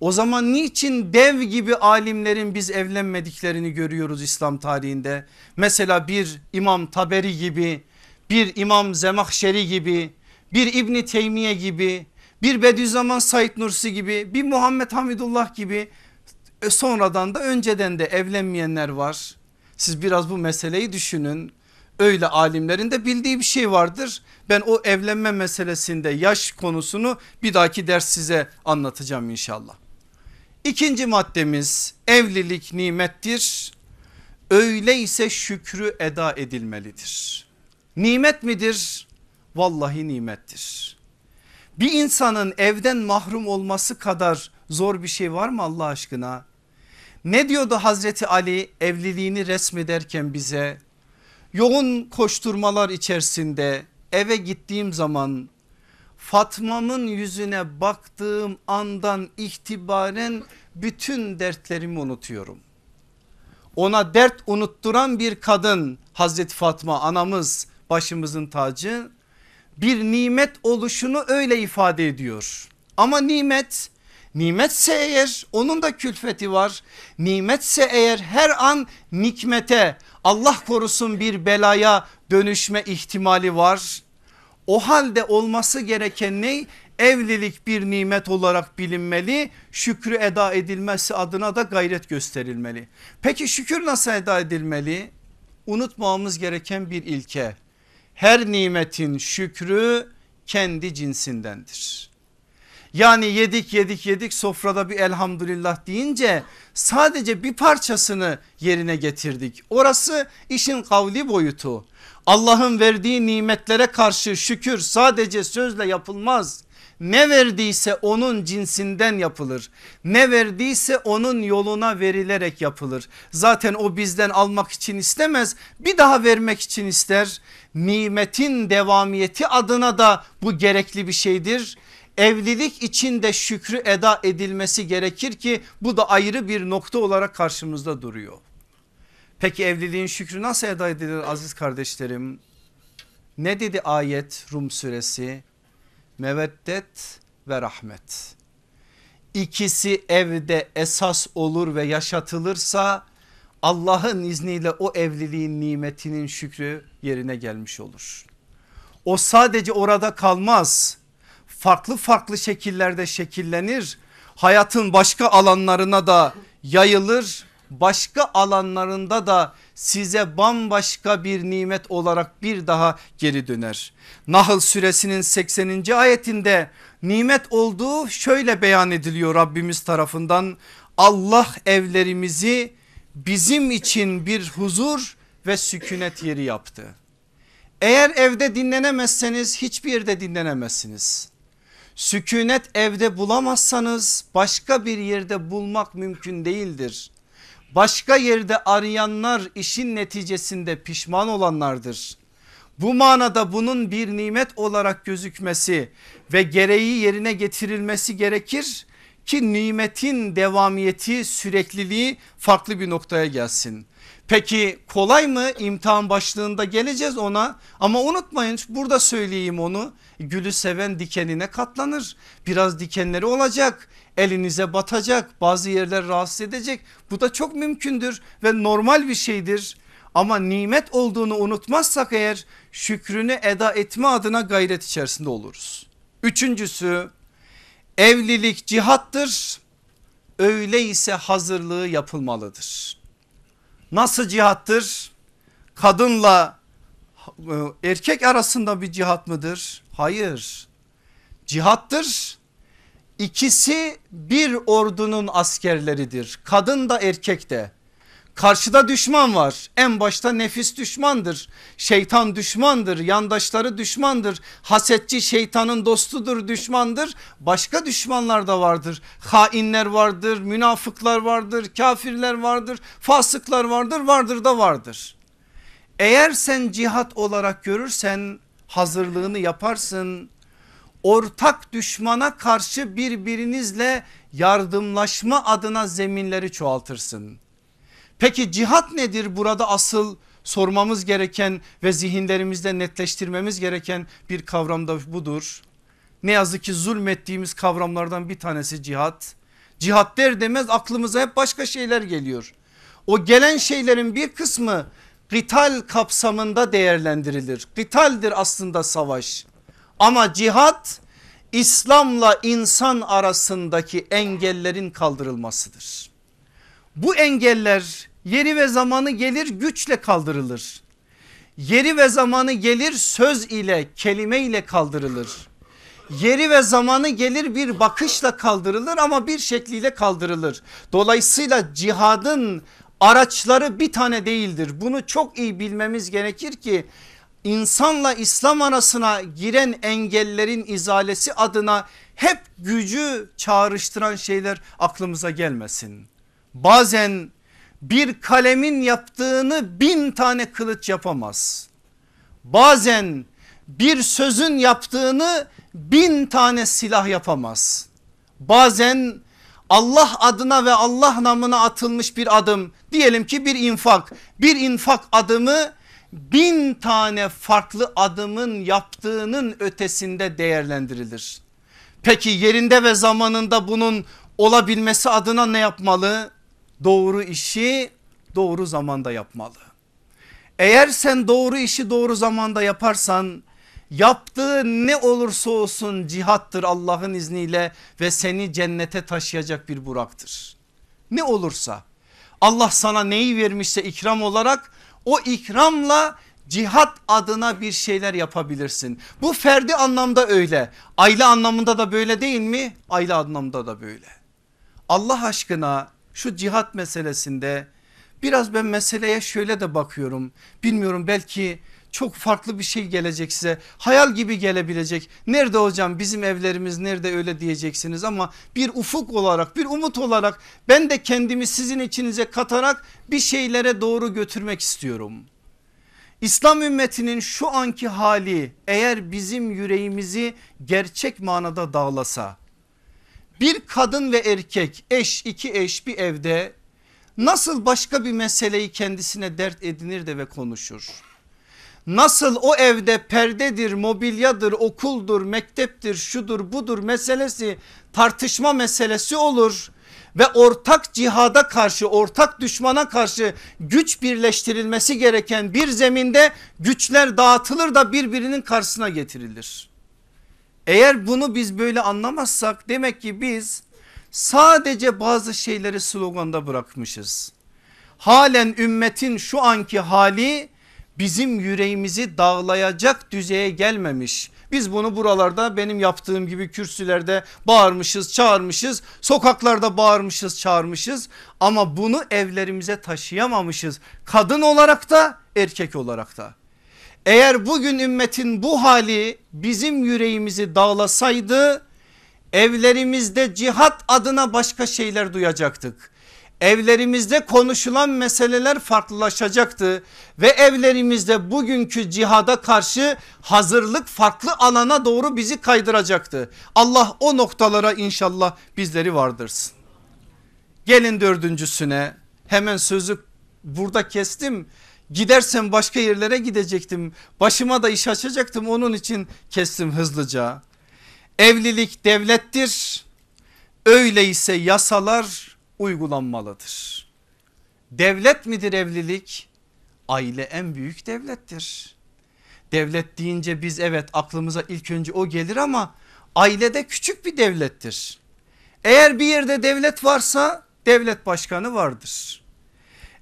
o zaman niçin dev gibi alimlerin biz evlenmediklerini görüyoruz İslam tarihinde? Mesela bir İmam Taberi gibi, bir İmam Zemahşeri gibi, bir İbni Teymiye gibi, bir Bediüzzaman Said Nursi gibi, bir Muhammed Hamidullah gibi e, sonradan da önceden de evlenmeyenler var. Siz biraz bu meseleyi düşünün. Öyle alimlerin de bildiği bir şey vardır. Ben o evlenme meselesinde yaş konusunu bir dahaki ders size anlatacağım inşallah. İkinci maddemiz evlilik nimettir. Öyleyse şükrü eda edilmelidir. Nimet midir? Vallahi nimettir. Bir insanın evden mahrum olması kadar zor bir şey var mı Allah aşkına? Ne diyordu Hazreti Ali evliliğini resmederken bize? Yoğun koşturmalar içerisinde eve gittiğim zaman Fatma'mın yüzüne baktığım andan itibaren bütün dertlerimi unutuyorum. Ona dert unutturan bir kadın Hazreti Fatma anamız başımızın tacı bir nimet oluşunu öyle ifade ediyor. Ama nimet nimetse eğer onun da külfeti var. Nimetse eğer her an nikmete Allah korusun bir belaya dönüşme ihtimali var o halde olması gereken ne? Evlilik bir nimet olarak bilinmeli. Şükrü eda edilmesi adına da gayret gösterilmeli. Peki şükür nasıl eda edilmeli? Unutmamamız gereken bir ilke. Her nimetin şükrü kendi cinsindendir. Yani yedik yedik yedik sofrada bir elhamdülillah deyince sadece bir parçasını yerine getirdik. Orası işin kavli boyutu. Allah'ın verdiği nimetlere karşı şükür sadece sözle yapılmaz. Ne verdiyse onun cinsinden yapılır. Ne verdiyse onun yoluna verilerek yapılır. Zaten o bizden almak için istemez bir daha vermek için ister. Nimetin devamiyeti adına da bu gerekli bir şeydir evlilik içinde şükrü eda edilmesi gerekir ki bu da ayrı bir nokta olarak karşımızda duruyor. Peki evliliğin şükrü nasıl eda edilir aziz kardeşlerim? Ne dedi ayet Rum suresi? Meveddet ve rahmet. İkisi evde esas olur ve yaşatılırsa Allah'ın izniyle o evliliğin nimetinin şükrü yerine gelmiş olur. O sadece orada kalmaz farklı farklı şekillerde şekillenir. Hayatın başka alanlarına da yayılır. Başka alanlarında da size bambaşka bir nimet olarak bir daha geri döner. Nahl suresinin 80. ayetinde nimet olduğu şöyle beyan ediliyor Rabbimiz tarafından. Allah evlerimizi bizim için bir huzur ve sükunet yeri yaptı. Eğer evde dinlenemezseniz hiçbir yerde dinlenemezsiniz. Sükunet evde bulamazsanız başka bir yerde bulmak mümkün değildir. Başka yerde arayanlar işin neticesinde pişman olanlardır. Bu manada bunun bir nimet olarak gözükmesi ve gereği yerine getirilmesi gerekir ki nimetin devamiyeti sürekliliği farklı bir noktaya gelsin. Peki kolay mı? imtihan başlığında geleceğiz ona ama unutmayın burada söyleyeyim onu. Gülü seven dikenine katlanır. Biraz dikenleri olacak. Elinize batacak. Bazı yerler rahatsız edecek. Bu da çok mümkündür ve normal bir şeydir. Ama nimet olduğunu unutmazsak eğer şükrünü eda etme adına gayret içerisinde oluruz. Üçüncüsü evlilik cihattır. Öyleyse hazırlığı yapılmalıdır. Nasıl cihattır? Kadınla e, erkek arasında bir cihat mıdır? Hayır. Cihattır. İkisi bir ordunun askerleridir. Kadın da erkek de. Karşıda düşman var. En başta nefis düşmandır. Şeytan düşmandır. Yandaşları düşmandır. Hasetçi şeytanın dostudur, düşmandır. Başka düşmanlar da vardır. Hainler vardır, münafıklar vardır, kafirler vardır, fasıklar vardır, vardır da vardır. Eğer sen cihat olarak görürsen hazırlığını yaparsın. Ortak düşmana karşı birbirinizle yardımlaşma adına zeminleri çoğaltırsın. Peki cihat nedir burada asıl sormamız gereken ve zihinlerimizde netleştirmemiz gereken bir kavram da budur. Ne yazık ki zulmettiğimiz kavramlardan bir tanesi cihat. Cihat der demez aklımıza hep başka şeyler geliyor. O gelen şeylerin bir kısmı gıtal kapsamında değerlendirilir. Gıtaldir aslında savaş. Ama cihat İslam'la insan arasındaki engellerin kaldırılmasıdır. Bu engeller Yeri ve zamanı gelir güçle kaldırılır. Yeri ve zamanı gelir söz ile kelime ile kaldırılır. Yeri ve zamanı gelir bir bakışla kaldırılır ama bir şekliyle kaldırılır. Dolayısıyla cihadın araçları bir tane değildir. Bunu çok iyi bilmemiz gerekir ki insanla İslam arasına giren engellerin izalesi adına hep gücü çağrıştıran şeyler aklımıza gelmesin. Bazen bir kalemin yaptığını bin tane kılıç yapamaz. Bazen bir sözün yaptığını bin tane silah yapamaz. Bazen Allah adına ve Allah namına atılmış bir adım diyelim ki bir infak bir infak adımı bin tane farklı adımın yaptığının ötesinde değerlendirilir. Peki yerinde ve zamanında bunun olabilmesi adına ne yapmalı? doğru işi doğru zamanda yapmalı. Eğer sen doğru işi doğru zamanda yaparsan yaptığı ne olursa olsun cihattır Allah'ın izniyle ve seni cennete taşıyacak bir buraktır. Ne olursa Allah sana neyi vermişse ikram olarak o ikramla cihat adına bir şeyler yapabilirsin. Bu ferdi anlamda öyle aile anlamında da böyle değil mi? Aile anlamında da böyle. Allah aşkına şu cihat meselesinde biraz ben meseleye şöyle de bakıyorum. Bilmiyorum belki çok farklı bir şey gelecek size hayal gibi gelebilecek nerede hocam bizim evlerimiz nerede öyle diyeceksiniz ama bir ufuk olarak bir umut olarak ben de kendimi sizin içinize katarak bir şeylere doğru götürmek istiyorum. İslam ümmetinin şu anki hali eğer bizim yüreğimizi gerçek manada dağlasa bir kadın ve erkek eş iki eş bir evde nasıl başka bir meseleyi kendisine dert edinir de ve konuşur? Nasıl o evde perdedir, mobilyadır, okuldur, mekteptir, şudur budur meselesi tartışma meselesi olur ve ortak cihada karşı ortak düşmana karşı güç birleştirilmesi gereken bir zeminde güçler dağıtılır da birbirinin karşısına getirilir. Eğer bunu biz böyle anlamazsak demek ki biz sadece bazı şeyleri sloganda bırakmışız. Halen ümmetin şu anki hali bizim yüreğimizi dağlayacak düzeye gelmemiş. Biz bunu buralarda benim yaptığım gibi kürsülerde bağırmışız çağırmışız sokaklarda bağırmışız çağırmışız ama bunu evlerimize taşıyamamışız kadın olarak da erkek olarak da. Eğer bugün ümmetin bu hali bizim yüreğimizi dağlasaydı evlerimizde cihat adına başka şeyler duyacaktık. Evlerimizde konuşulan meseleler farklılaşacaktı ve evlerimizde bugünkü cihada karşı hazırlık farklı alana doğru bizi kaydıracaktı. Allah o noktalara inşallah bizleri vardırsın. Gelin dördüncüsüne hemen sözü burada kestim Gidersem başka yerlere gidecektim. Başıma da iş açacaktım onun için kestim hızlıca. Evlilik devlettir. Öyleyse yasalar uygulanmalıdır. Devlet midir evlilik? Aile en büyük devlettir. Devlet deyince biz evet aklımıza ilk önce o gelir ama ailede küçük bir devlettir. Eğer bir yerde devlet varsa devlet başkanı vardır.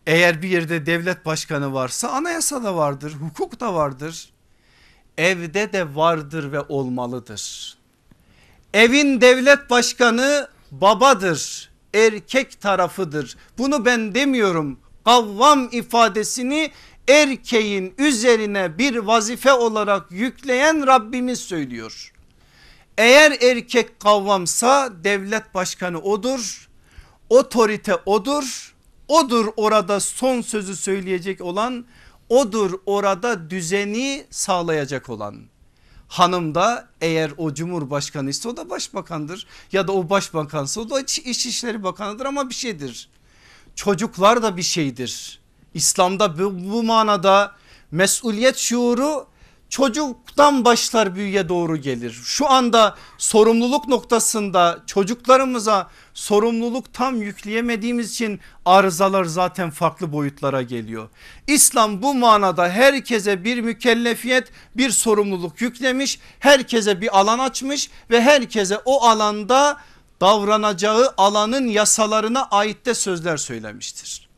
Eğer bir yerde devlet başkanı varsa anayasada vardır, hukuk da vardır. Evde de vardır ve olmalıdır. Evin devlet başkanı babadır, erkek tarafıdır. Bunu ben demiyorum. Kavvam ifadesini erkeğin üzerine bir vazife olarak yükleyen Rabbimiz söylüyor. Eğer erkek kavvamsa devlet başkanı odur, otorite odur Odur orada son sözü söyleyecek olan odur orada düzeni sağlayacak olan. Hanım da eğer o cumhurbaşkanı ise o da başbakandır ya da o başbakansa o da İçişleri Bakanı'dır ama bir şeydir. Çocuklar da bir şeydir. İslam'da bu, bu manada mesuliyet şuuru çocuktan başlar büyüye doğru gelir. Şu anda sorumluluk noktasında çocuklarımıza sorumluluk tam yükleyemediğimiz için arızalar zaten farklı boyutlara geliyor. İslam bu manada herkese bir mükellefiyet bir sorumluluk yüklemiş herkese bir alan açmış ve herkese o alanda davranacağı alanın yasalarına ait de sözler söylemiştir.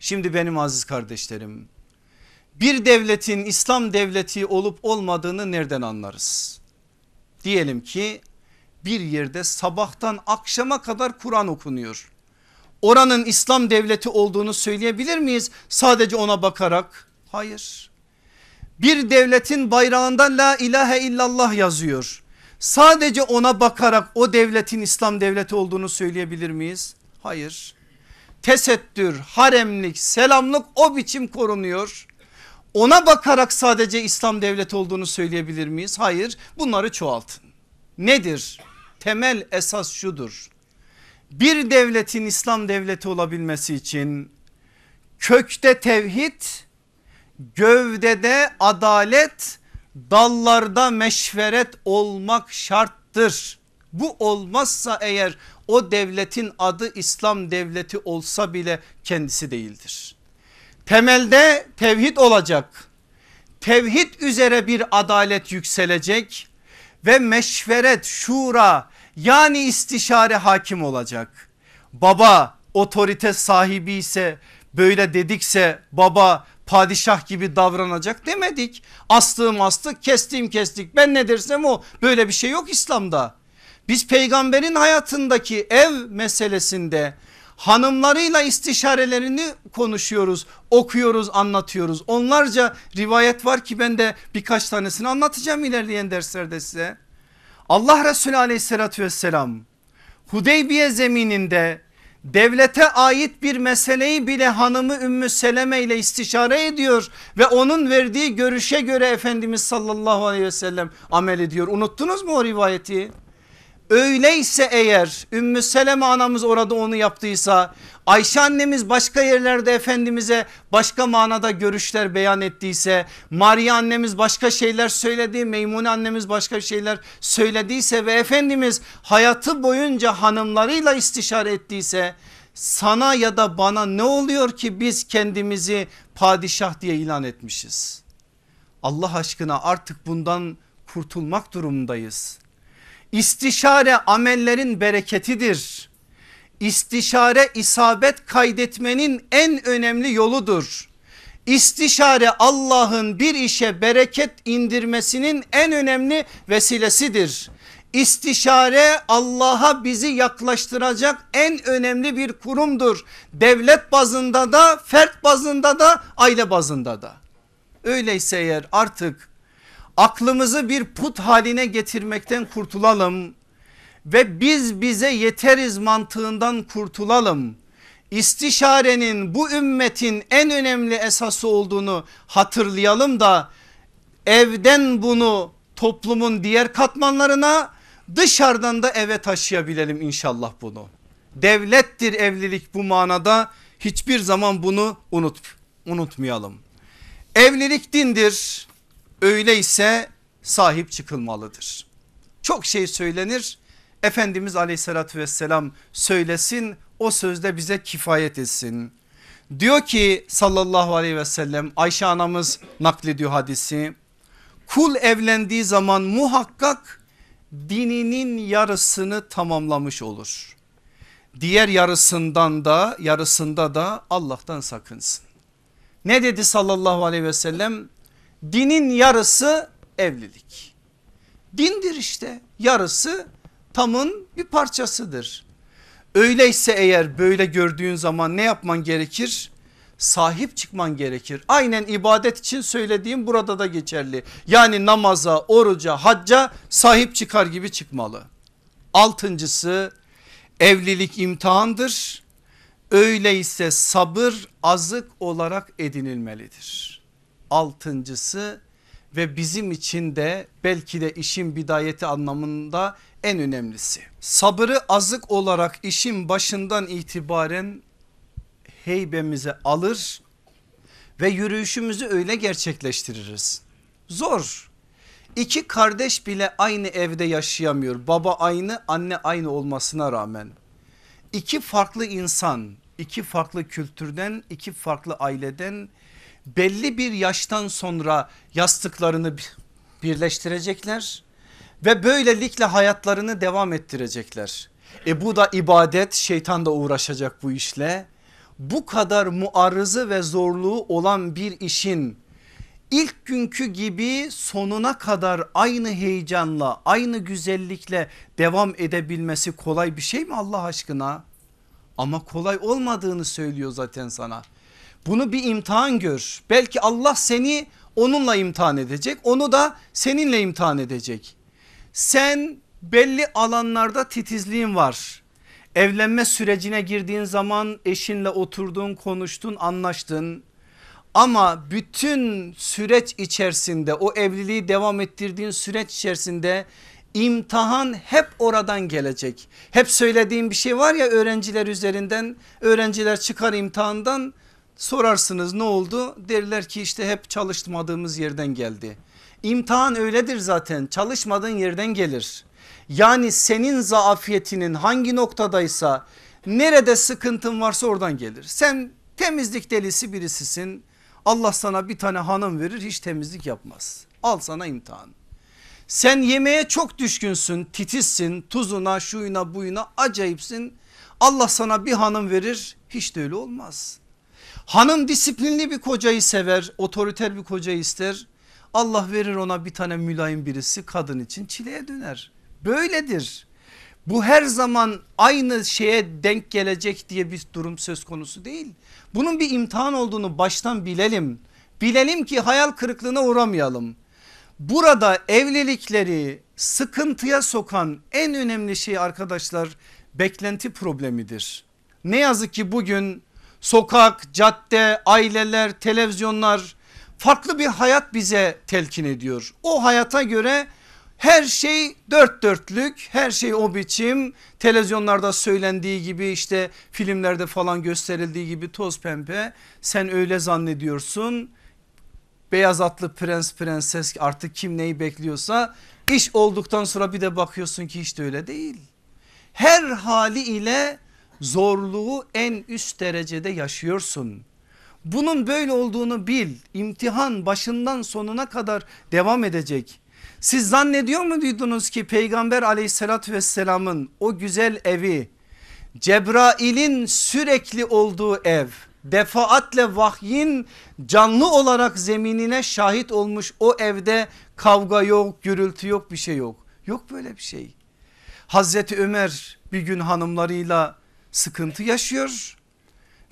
Şimdi benim aziz kardeşlerim bir devletin İslam devleti olup olmadığını nereden anlarız? Diyelim ki bir yerde sabahtan akşama kadar Kur'an okunuyor. Oranın İslam devleti olduğunu söyleyebilir miyiz? Sadece ona bakarak hayır. Bir devletin bayrağında la ilahe illallah yazıyor. Sadece ona bakarak o devletin İslam devleti olduğunu söyleyebilir miyiz? Hayır. Tesettür, haremlik, selamlık o biçim korunuyor ona bakarak sadece İslam devleti olduğunu söyleyebilir miyiz? Hayır bunları çoğaltın. Nedir? Temel esas şudur. Bir devletin İslam devleti olabilmesi için kökte tevhid, gövdede adalet, dallarda meşveret olmak şarttır. Bu olmazsa eğer o devletin adı İslam devleti olsa bile kendisi değildir. Temelde tevhid olacak. Tevhid üzere bir adalet yükselecek ve meşveret, şura yani istişare hakim olacak. Baba otorite sahibi ise böyle dedikse baba padişah gibi davranacak demedik. Astığım astık kestiğim kestik ben ne dersem o böyle bir şey yok İslam'da. Biz peygamberin hayatındaki ev meselesinde hanımlarıyla istişarelerini konuşuyoruz okuyoruz anlatıyoruz onlarca rivayet var ki ben de birkaç tanesini anlatacağım ilerleyen derslerde size. Allah Resulü aleyhissalatü vesselam Hudeybiye zemininde devlete ait bir meseleyi bile hanımı Ümmü Seleme ile istişare ediyor ve onun verdiği görüşe göre Efendimiz sallallahu aleyhi ve sellem amel ediyor. Unuttunuz mu o rivayeti? Öyleyse eğer Ümmü Seleme anamız orada onu yaptıysa Ayşe annemiz başka yerlerde Efendimiz'e başka manada görüşler beyan ettiyse Maria annemiz başka şeyler söyledi Meymune annemiz başka şeyler söylediyse ve Efendimiz hayatı boyunca hanımlarıyla istişare ettiyse sana ya da bana ne oluyor ki biz kendimizi padişah diye ilan etmişiz. Allah aşkına artık bundan kurtulmak durumundayız. İstişare amellerin bereketidir. İstişare isabet kaydetmenin en önemli yoludur. İstişare Allah'ın bir işe bereket indirmesinin en önemli vesilesidir. İstişare Allah'a bizi yaklaştıracak en önemli bir kurumdur. Devlet bazında da, fert bazında da, aile bazında da. Öyleyse eğer artık aklımızı bir put haline getirmekten kurtulalım ve biz bize yeteriz mantığından kurtulalım. İstişarenin bu ümmetin en önemli esası olduğunu hatırlayalım da evden bunu toplumun diğer katmanlarına dışarıdan da eve taşıyabilelim inşallah bunu. Devlettir evlilik bu manada hiçbir zaman bunu unut, unutmayalım. Evlilik dindir Öyleyse sahip çıkılmalıdır. Çok şey söylenir. Efendimiz aleyhissalatü vesselam söylesin o sözde bize kifayet etsin. Diyor ki sallallahu aleyhi ve sellem Ayşe anamız naklediyor hadisi. Kul evlendiği zaman muhakkak dininin yarısını tamamlamış olur. Diğer yarısından da yarısında da Allah'tan sakınsın. Ne dedi sallallahu aleyhi ve sellem? dinin yarısı evlilik. Dindir işte yarısı tamın bir parçasıdır. Öyleyse eğer böyle gördüğün zaman ne yapman gerekir? Sahip çıkman gerekir. Aynen ibadet için söylediğim burada da geçerli. Yani namaza, oruca, hacca sahip çıkar gibi çıkmalı. Altıncısı evlilik imtihandır. Öyleyse sabır azık olarak edinilmelidir altıncısı ve bizim için de belki de işin bidayeti anlamında en önemlisi. Sabırı azık olarak işin başından itibaren heybemize alır ve yürüyüşümüzü öyle gerçekleştiririz. Zor. İki kardeş bile aynı evde yaşayamıyor. Baba aynı, anne aynı olmasına rağmen. İki farklı insan, iki farklı kültürden, iki farklı aileden belli bir yaştan sonra yastıklarını birleştirecekler ve böylelikle hayatlarını devam ettirecekler. E bu da ibadet şeytan da uğraşacak bu işle. Bu kadar muarızı ve zorluğu olan bir işin ilk günkü gibi sonuna kadar aynı heyecanla aynı güzellikle devam edebilmesi kolay bir şey mi Allah aşkına? Ama kolay olmadığını söylüyor zaten sana. Bunu bir imtihan gör. Belki Allah seni onunla imtihan edecek. Onu da seninle imtihan edecek. Sen belli alanlarda titizliğin var. Evlenme sürecine girdiğin zaman eşinle oturdun, konuştun, anlaştın. Ama bütün süreç içerisinde o evliliği devam ettirdiğin süreç içerisinde imtihan hep oradan gelecek. Hep söylediğim bir şey var ya öğrenciler üzerinden öğrenciler çıkar imtihandan Sorarsınız ne oldu? Derler ki işte hep çalışmadığımız yerden geldi. İmtihan öyledir zaten çalışmadığın yerden gelir. Yani senin zaafiyetinin hangi noktadaysa nerede sıkıntın varsa oradan gelir. Sen temizlik delisi birisisin. Allah sana bir tane hanım verir hiç temizlik yapmaz. Al sana imtihan. Sen yemeğe çok düşkünsün titizsin tuzuna şuyuna buyuna acayipsin. Allah sana bir hanım verir hiç de öyle olmaz. Hanım disiplinli bir kocayı sever otoriter bir kocayı ister. Allah verir ona bir tane mülayim birisi kadın için çileye döner. Böyledir. Bu her zaman aynı şeye denk gelecek diye bir durum söz konusu değil. Bunun bir imtihan olduğunu baştan bilelim. Bilelim ki hayal kırıklığına uğramayalım. Burada evlilikleri sıkıntıya sokan en önemli şey arkadaşlar beklenti problemidir. Ne yazık ki bugün Sokak, cadde, aileler, televizyonlar farklı bir hayat bize telkin ediyor. O hayata göre her şey dört dörtlük her şey o biçim televizyonlarda söylendiği gibi işte filmlerde falan gösterildiği gibi toz pembe sen öyle zannediyorsun beyaz atlı prens prenses artık kim neyi bekliyorsa iş olduktan sonra bir de bakıyorsun ki hiç de öyle değil her haliyle. ile zorluğu en üst derecede yaşıyorsun. Bunun böyle olduğunu bil. İmtihan başından sonuna kadar devam edecek. Siz zannediyor muydunuz ki peygamber aleyhissalatü vesselamın o güzel evi Cebrail'in sürekli olduğu ev defaatle vahyin canlı olarak zeminine şahit olmuş o evde kavga yok gürültü yok bir şey yok. Yok böyle bir şey. Hazreti Ömer bir gün hanımlarıyla sıkıntı yaşıyor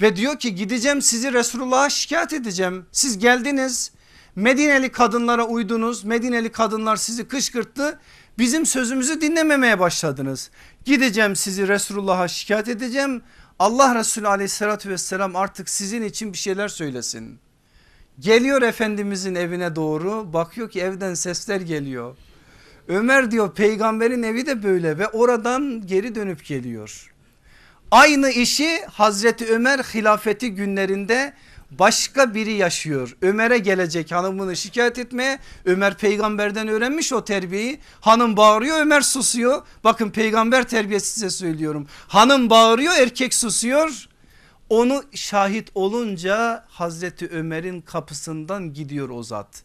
ve diyor ki gideceğim sizi Resulullah'a şikayet edeceğim. Siz geldiniz Medineli kadınlara uydunuz Medineli kadınlar sizi kışkırttı bizim sözümüzü dinlememeye başladınız. Gideceğim sizi Resulullah'a şikayet edeceğim Allah Resulü aleyhissalatü vesselam artık sizin için bir şeyler söylesin. Geliyor Efendimizin evine doğru bakıyor ki evden sesler geliyor. Ömer diyor peygamberin evi de böyle ve oradan geri dönüp geliyor. Aynı işi Hazreti Ömer hilafeti günlerinde başka biri yaşıyor. Ömer'e gelecek hanımını şikayet etmeye. Ömer peygamberden öğrenmiş o terbiyeyi. Hanım bağırıyor Ömer susuyor. Bakın peygamber terbiyesi size söylüyorum. Hanım bağırıyor erkek susuyor. Onu şahit olunca Hazreti Ömer'in kapısından gidiyor o zat.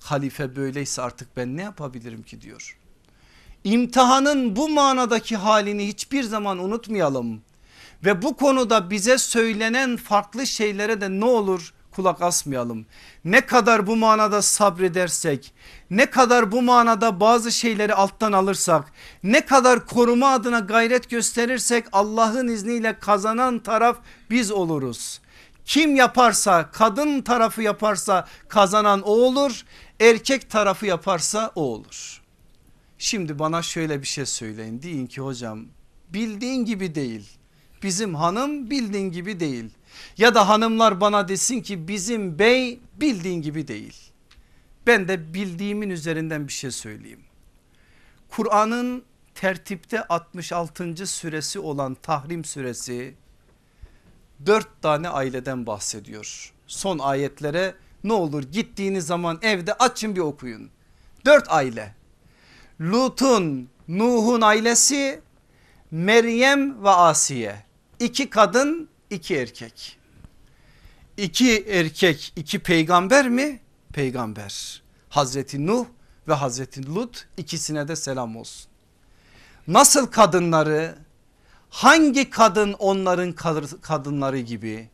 Halife böyleyse artık ben ne yapabilirim ki diyor. İmtihanın bu manadaki halini hiçbir zaman unutmayalım ve bu konuda bize söylenen farklı şeylere de ne olur kulak asmayalım. Ne kadar bu manada sabredersek, ne kadar bu manada bazı şeyleri alttan alırsak, ne kadar koruma adına gayret gösterirsek Allah'ın izniyle kazanan taraf biz oluruz. Kim yaparsa kadın tarafı yaparsa kazanan o olur erkek tarafı yaparsa o olur. Şimdi bana şöyle bir şey söyleyin deyin ki hocam bildiğin gibi değil bizim hanım bildiğin gibi değil. Ya da hanımlar bana desin ki bizim bey bildiğin gibi değil. Ben de bildiğimin üzerinden bir şey söyleyeyim. Kur'an'ın tertipte 66. suresi olan Tahrim suresi 4 tane aileden bahsediyor. Son ayetlere ne olur gittiğiniz zaman evde açın bir okuyun. 4 aile. Lut'un, Nuh'un ailesi, Meryem ve Asiye iki kadın iki erkek. İki erkek iki peygamber mi? Peygamber. Hazreti Nuh ve Hazreti Lut ikisine de selam olsun. Nasıl kadınları hangi kadın onların kadınları gibi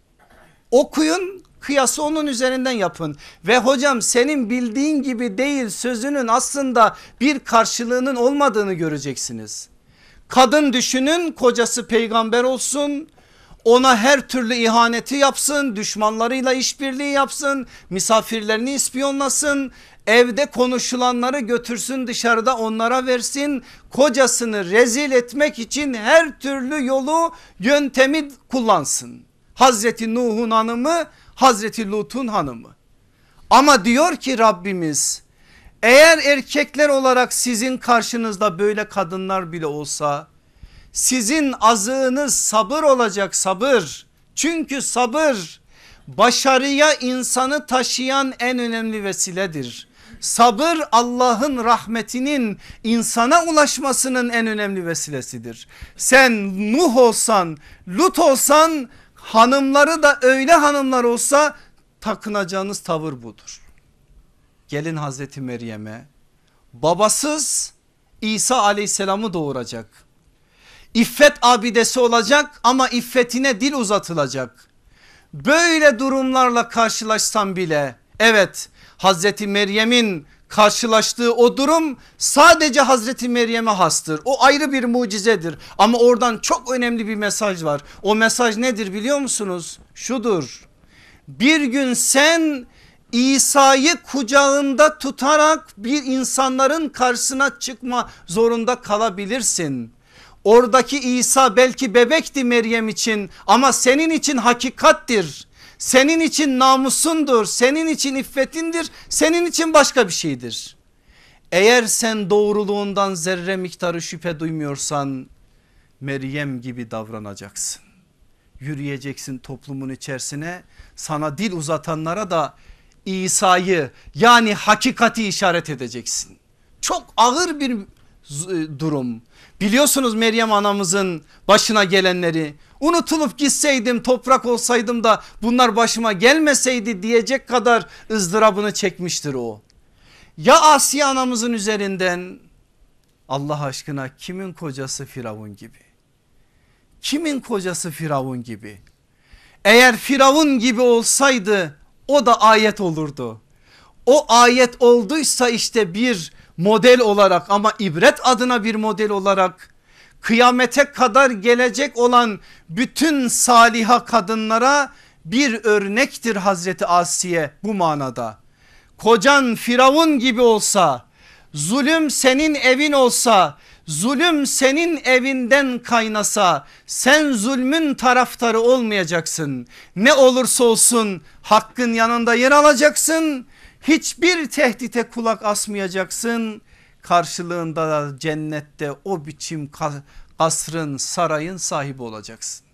okuyun kıyası onun üzerinden yapın ve hocam senin bildiğin gibi değil sözünün aslında bir karşılığının olmadığını göreceksiniz. Kadın düşünün kocası peygamber olsun ona her türlü ihaneti yapsın düşmanlarıyla işbirliği yapsın misafirlerini ispiyonlasın evde konuşulanları götürsün dışarıda onlara versin kocasını rezil etmek için her türlü yolu yöntemi kullansın. Hazreti Nuh'un hanımı Hazreti Lut'un hanımı ama diyor ki Rabbimiz eğer erkekler olarak sizin karşınızda böyle kadınlar bile olsa sizin azığınız sabır olacak sabır. Çünkü sabır başarıya insanı taşıyan en önemli vesiledir. Sabır Allah'ın rahmetinin insana ulaşmasının en önemli vesilesidir. Sen Nuh olsan, Lut olsan hanımları da öyle hanımlar olsa takınacağınız tavır budur gelin Hazreti Meryem'e babasız İsa aleyhisselamı doğuracak. İffet abidesi olacak ama iffetine dil uzatılacak. Böyle durumlarla karşılaşsam bile evet Hazreti Meryem'in karşılaştığı o durum sadece Hazreti Meryem'e hastır. O ayrı bir mucizedir ama oradan çok önemli bir mesaj var. O mesaj nedir biliyor musunuz? Şudur bir gün sen İsa'yı kucağında tutarak bir insanların karşısına çıkma zorunda kalabilirsin. Oradaki İsa belki bebekti Meryem için ama senin için hakikattir. Senin için namusundur, senin için iffetindir, senin için başka bir şeydir. Eğer sen doğruluğundan zerre miktarı şüphe duymuyorsan Meryem gibi davranacaksın. Yürüyeceksin toplumun içerisine sana dil uzatanlara da İsa'yı yani hakikati işaret edeceksin. Çok ağır bir e, durum. Biliyorsunuz Meryem anamızın başına gelenleri unutulup gitseydim toprak olsaydım da bunlar başıma gelmeseydi diyecek kadar ızdırabını çekmiştir o. Ya Asiye anamızın üzerinden Allah aşkına kimin kocası Firavun gibi? Kimin kocası Firavun gibi? Eğer Firavun gibi olsaydı o da ayet olurdu. O ayet olduysa işte bir model olarak ama ibret adına bir model olarak kıyamete kadar gelecek olan bütün saliha kadınlara bir örnektir Hazreti Asiye bu manada. Kocan Firavun gibi olsa zulüm senin evin olsa zulüm senin evinden kaynasa sen zulmün taraftarı olmayacaksın. Ne olursa olsun hakkın yanında yer alacaksın. Hiçbir tehdite kulak asmayacaksın. Karşılığında da cennette o biçim kasrın sarayın sahibi olacaksın.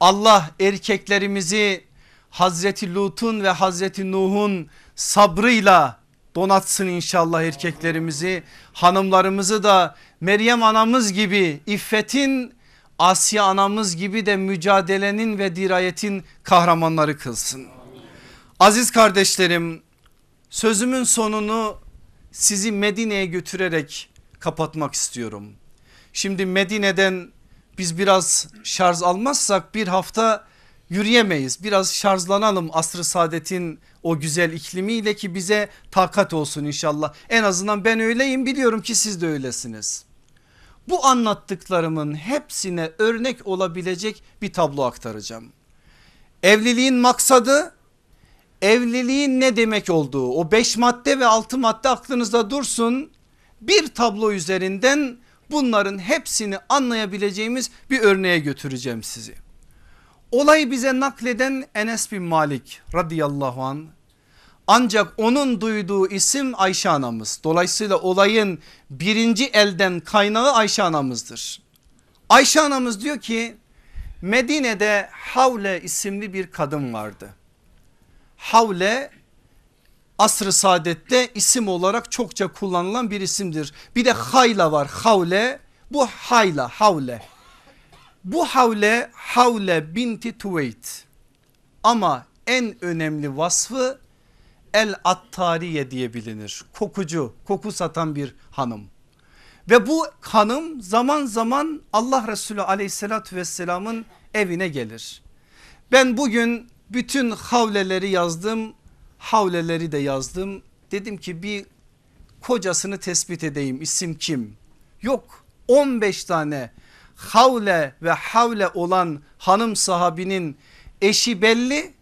Allah erkeklerimizi Hazreti Lut'un ve Hazreti Nuh'un sabrıyla donatsın inşallah erkeklerimizi hanımlarımızı da Meryem anamız gibi iffetin Asya anamız gibi de mücadelenin ve dirayetin kahramanları kılsın. Aziz kardeşlerim sözümün sonunu sizi Medine'ye götürerek kapatmak istiyorum. Şimdi Medine'den biz biraz şarj almazsak bir hafta yürüyemeyiz. Biraz şarjlanalım asr-ı saadetin o güzel iklimiyle ki bize takat olsun inşallah. En azından ben öyleyim biliyorum ki siz de öylesiniz bu anlattıklarımın hepsine örnek olabilecek bir tablo aktaracağım. Evliliğin maksadı evliliğin ne demek olduğu o beş madde ve altı madde aklınızda dursun. Bir tablo üzerinden bunların hepsini anlayabileceğimiz bir örneğe götüreceğim sizi. Olayı bize nakleden Enes bin Malik radıyallahu anh. Ancak onun duyduğu isim Ayşe anamız. Dolayısıyla olayın birinci elden kaynağı Ayşe anamızdır. Ayşe anamız diyor ki Medine'de Havle isimli bir kadın vardı. Havle asr-ı saadette isim olarak çokça kullanılan bir isimdir. Bir de hayla var havle bu hayla havle. Bu havle havle binti Tuveyt ama en önemli vasfı El Attariye diye bilinir. Kokucu, koku satan bir hanım. Ve bu hanım zaman zaman Allah Resulü aleyhissalatü vesselamın evine gelir. Ben bugün bütün havleleri yazdım. Havleleri de yazdım. Dedim ki bir kocasını tespit edeyim isim kim? Yok 15 tane havle ve havle olan hanım sahabinin eşi belli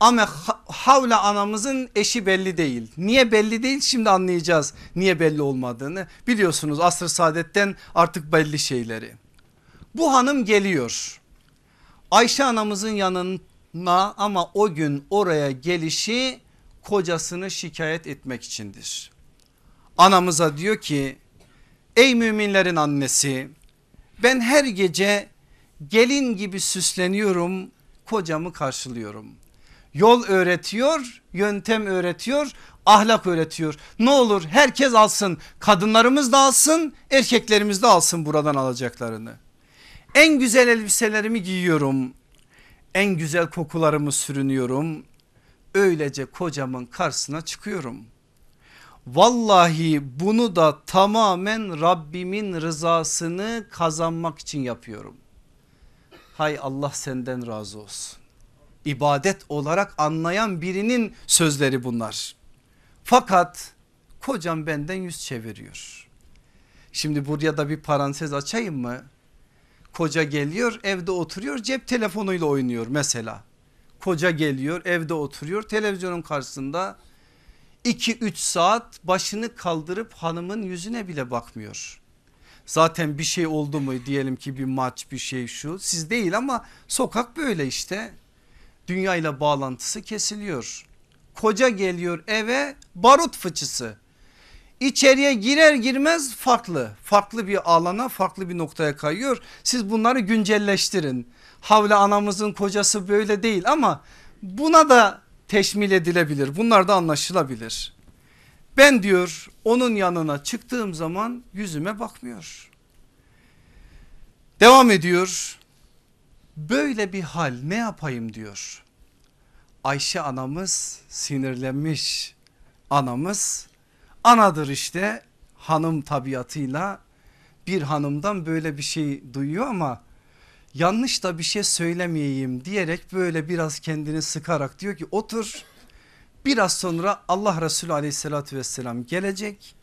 ama Havle anamızın eşi belli değil. Niye belli değil şimdi anlayacağız niye belli olmadığını. Biliyorsunuz asr saadetten artık belli şeyleri. Bu hanım geliyor. Ayşe anamızın yanına ama o gün oraya gelişi kocasını şikayet etmek içindir. Anamıza diyor ki ey müminlerin annesi ben her gece gelin gibi süsleniyorum kocamı karşılıyorum. Yol öğretiyor, yöntem öğretiyor, ahlak öğretiyor. Ne olur herkes alsın. Kadınlarımız da alsın, erkeklerimiz de alsın buradan alacaklarını. En güzel elbiselerimi giyiyorum. En güzel kokularımı sürünüyorum. Öylece kocamın karşısına çıkıyorum. Vallahi bunu da tamamen Rabbimin rızasını kazanmak için yapıyorum. Hay Allah senden razı olsun ibadet olarak anlayan birinin sözleri bunlar. Fakat kocam benden yüz çeviriyor. Şimdi buraya da bir parantez açayım mı? Koca geliyor evde oturuyor cep telefonuyla oynuyor mesela. Koca geliyor evde oturuyor televizyonun karşısında 2-3 saat başını kaldırıp hanımın yüzüne bile bakmıyor. Zaten bir şey oldu mu diyelim ki bir maç bir şey şu siz değil ama sokak böyle işte Dünya ile bağlantısı kesiliyor. Koca geliyor eve barut fıçısı. İçeriye girer girmez farklı farklı bir alana farklı bir noktaya kayıyor. Siz bunları güncelleştirin. Havle anamızın kocası böyle değil ama buna da teşmil edilebilir. Bunlar da anlaşılabilir. Ben diyor onun yanına çıktığım zaman yüzüme bakmıyor. Devam ediyor Böyle bir hal ne yapayım diyor. Ayşe anamız sinirlenmiş anamız anadır işte hanım tabiatıyla bir hanımdan böyle bir şey duyuyor ama yanlış da bir şey söylemeyeyim diyerek böyle biraz kendini sıkarak diyor ki otur biraz sonra Allah Resulü aleyhissalatü vesselam gelecek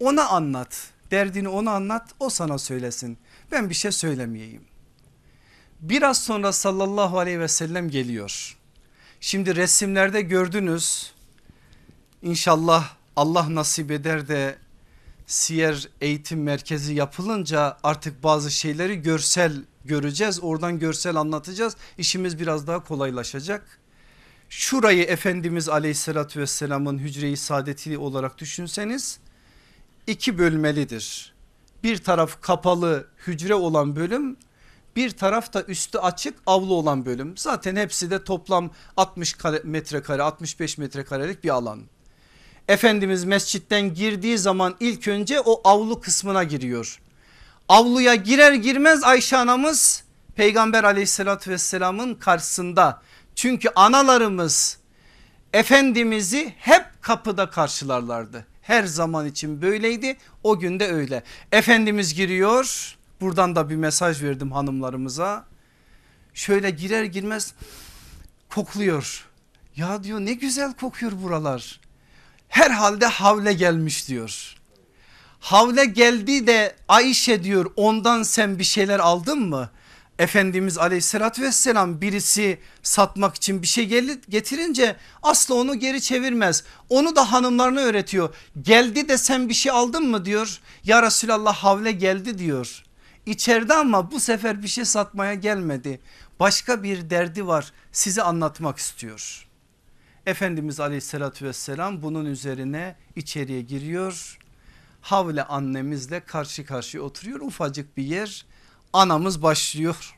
ona anlat derdini ona anlat o sana söylesin ben bir şey söylemeyeyim. Biraz sonra sallallahu aleyhi ve sellem geliyor. Şimdi resimlerde gördünüz. İnşallah Allah nasip eder de Siyer Eğitim Merkezi yapılınca artık bazı şeyleri görsel göreceğiz. Oradan görsel anlatacağız. İşimiz biraz daha kolaylaşacak. Şurayı Efendimiz Aleyhisselatü vesselamın hücre-i saadeti olarak düşünseniz iki bölmelidir. Bir taraf kapalı hücre olan bölüm bir tarafta üstü açık avlu olan bölüm. Zaten hepsi de toplam 60 metrekare 65 metrekarelik bir alan. Efendimiz mescitten girdiği zaman ilk önce o avlu kısmına giriyor. Avluya girer girmez Ayşe anamız peygamber aleyhissalatü vesselamın karşısında. Çünkü analarımız Efendimiz'i hep kapıda karşılarlardı. Her zaman için böyleydi o gün de öyle. Efendimiz giriyor Buradan da bir mesaj verdim hanımlarımıza. Şöyle girer girmez kokluyor. Ya diyor ne güzel kokuyor buralar. Herhalde havle gelmiş diyor. Havle geldi de Ayşe diyor ondan sen bir şeyler aldın mı? Efendimiz aleyhissalatü vesselam birisi satmak için bir şey getirince asla onu geri çevirmez. Onu da hanımlarına öğretiyor. Geldi de sen bir şey aldın mı diyor. Ya Resulallah havle geldi diyor. İçeride ama bu sefer bir şey satmaya gelmedi. Başka bir derdi var sizi anlatmak istiyor. Efendimiz aleyhissalatü vesselam bunun üzerine içeriye giriyor. Havle annemizle karşı karşıya oturuyor ufacık bir yer. Anamız başlıyor.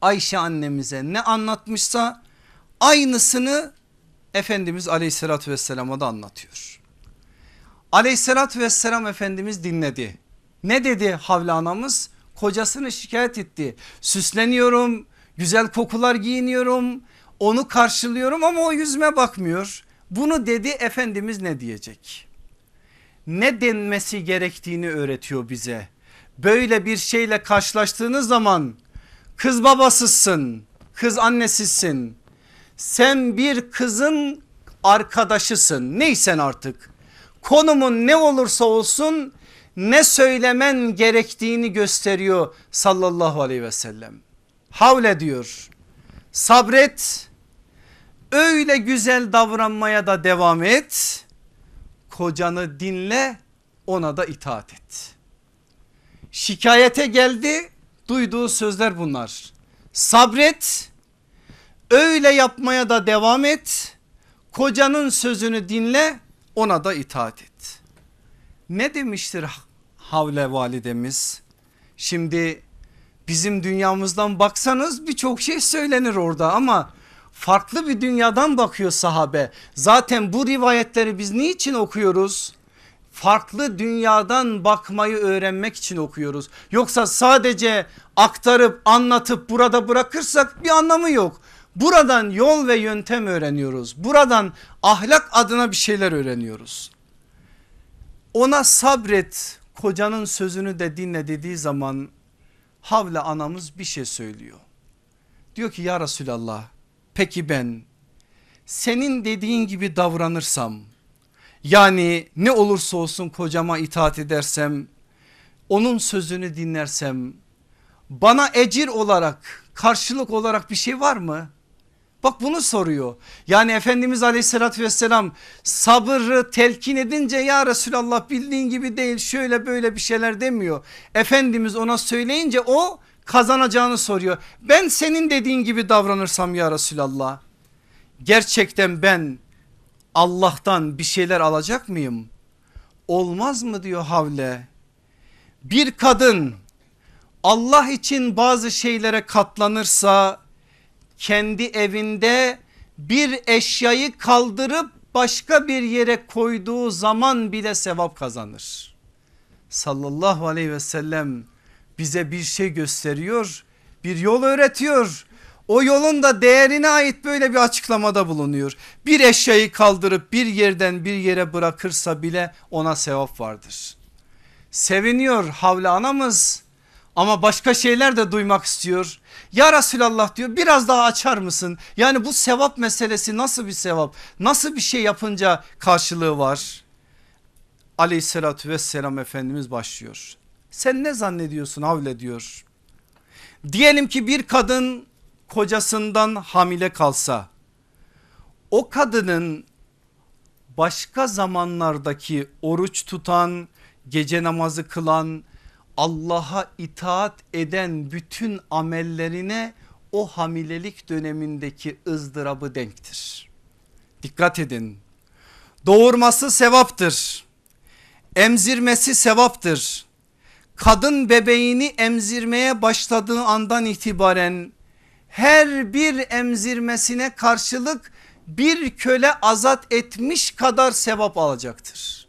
Ayşe annemize ne anlatmışsa aynısını Efendimiz aleyhissalatü vesselama da anlatıyor. Aleyhissalatü vesselam Efendimiz dinledi. Ne dedi Havle anamız? kocasını şikayet etti. Süsleniyorum güzel kokular giyiniyorum onu karşılıyorum ama o yüzüme bakmıyor. Bunu dedi Efendimiz ne diyecek? Ne denmesi gerektiğini öğretiyor bize. Böyle bir şeyle karşılaştığınız zaman kız babasısın, kız annesisin. Sen bir kızın arkadaşısın neysen artık. Konumun ne olursa olsun ne söylemen gerektiğini gösteriyor sallallahu aleyhi ve sellem. Havle diyor sabret öyle güzel davranmaya da devam et kocanı dinle ona da itaat et. Şikayete geldi duyduğu sözler bunlar sabret öyle yapmaya da devam et kocanın sözünü dinle ona da itaat et. Ne demiştir Havle validemiz? Şimdi bizim dünyamızdan baksanız birçok şey söylenir orada ama farklı bir dünyadan bakıyor sahabe. Zaten bu rivayetleri biz niçin okuyoruz? Farklı dünyadan bakmayı öğrenmek için okuyoruz. Yoksa sadece aktarıp anlatıp burada bırakırsak bir anlamı yok. Buradan yol ve yöntem öğreniyoruz. Buradan ahlak adına bir şeyler öğreniyoruz ona sabret kocanın sözünü de dinle dediği zaman Havle anamız bir şey söylüyor. Diyor ki ya Resulallah peki ben senin dediğin gibi davranırsam yani ne olursa olsun kocama itaat edersem onun sözünü dinlersem bana ecir olarak karşılık olarak bir şey var mı? Bak bunu soruyor. Yani Efendimiz aleyhissalatü vesselam sabırı telkin edince ya Resulallah bildiğin gibi değil şöyle böyle bir şeyler demiyor. Efendimiz ona söyleyince o kazanacağını soruyor. Ben senin dediğin gibi davranırsam ya Resulallah gerçekten ben Allah'tan bir şeyler alacak mıyım? Olmaz mı diyor Havle. Bir kadın Allah için bazı şeylere katlanırsa kendi evinde bir eşyayı kaldırıp başka bir yere koyduğu zaman bile sevap kazanır. Sallallahu aleyhi ve sellem bize bir şey gösteriyor, bir yol öğretiyor. O yolun da değerine ait böyle bir açıklamada bulunuyor. Bir eşyayı kaldırıp bir yerden bir yere bırakırsa bile ona sevap vardır. Seviniyor Havla anamız ama başka şeyler de duymak istiyor. Ya Resulallah diyor biraz daha açar mısın? Yani bu sevap meselesi nasıl bir sevap? Nasıl bir şey yapınca karşılığı var? Aleyhissalatü vesselam Efendimiz başlıyor. Sen ne zannediyorsun havle diyor. Diyelim ki bir kadın kocasından hamile kalsa o kadının başka zamanlardaki oruç tutan, gece namazı kılan, Allah'a itaat eden bütün amellerine o hamilelik dönemindeki ızdırabı denktir. Dikkat edin doğurması sevaptır. Emzirmesi sevaptır. Kadın bebeğini emzirmeye başladığı andan itibaren her bir emzirmesine karşılık bir köle azat etmiş kadar sevap alacaktır.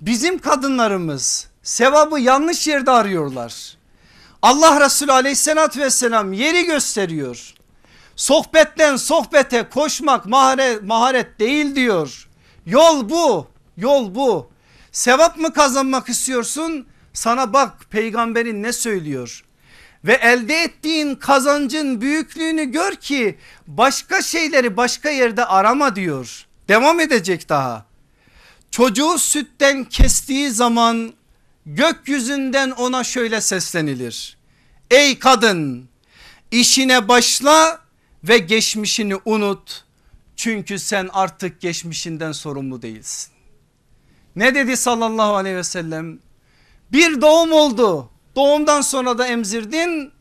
Bizim kadınlarımız Sevabı yanlış yerde arıyorlar. Allah Resulü aleyhissalatü vesselam yeri gösteriyor. Sohbetten sohbete koşmak maharet, maharet değil diyor. Yol bu yol bu. Sevap mı kazanmak istiyorsun? Sana bak peygamberin ne söylüyor? Ve elde ettiğin kazancın büyüklüğünü gör ki başka şeyleri başka yerde arama diyor. Devam edecek daha. Çocuğu sütten kestiği zaman gökyüzünden ona şöyle seslenilir. Ey kadın işine başla ve geçmişini unut. Çünkü sen artık geçmişinden sorumlu değilsin. Ne dedi sallallahu aleyhi ve sellem? Bir doğum oldu. Doğumdan sonra da emzirdin.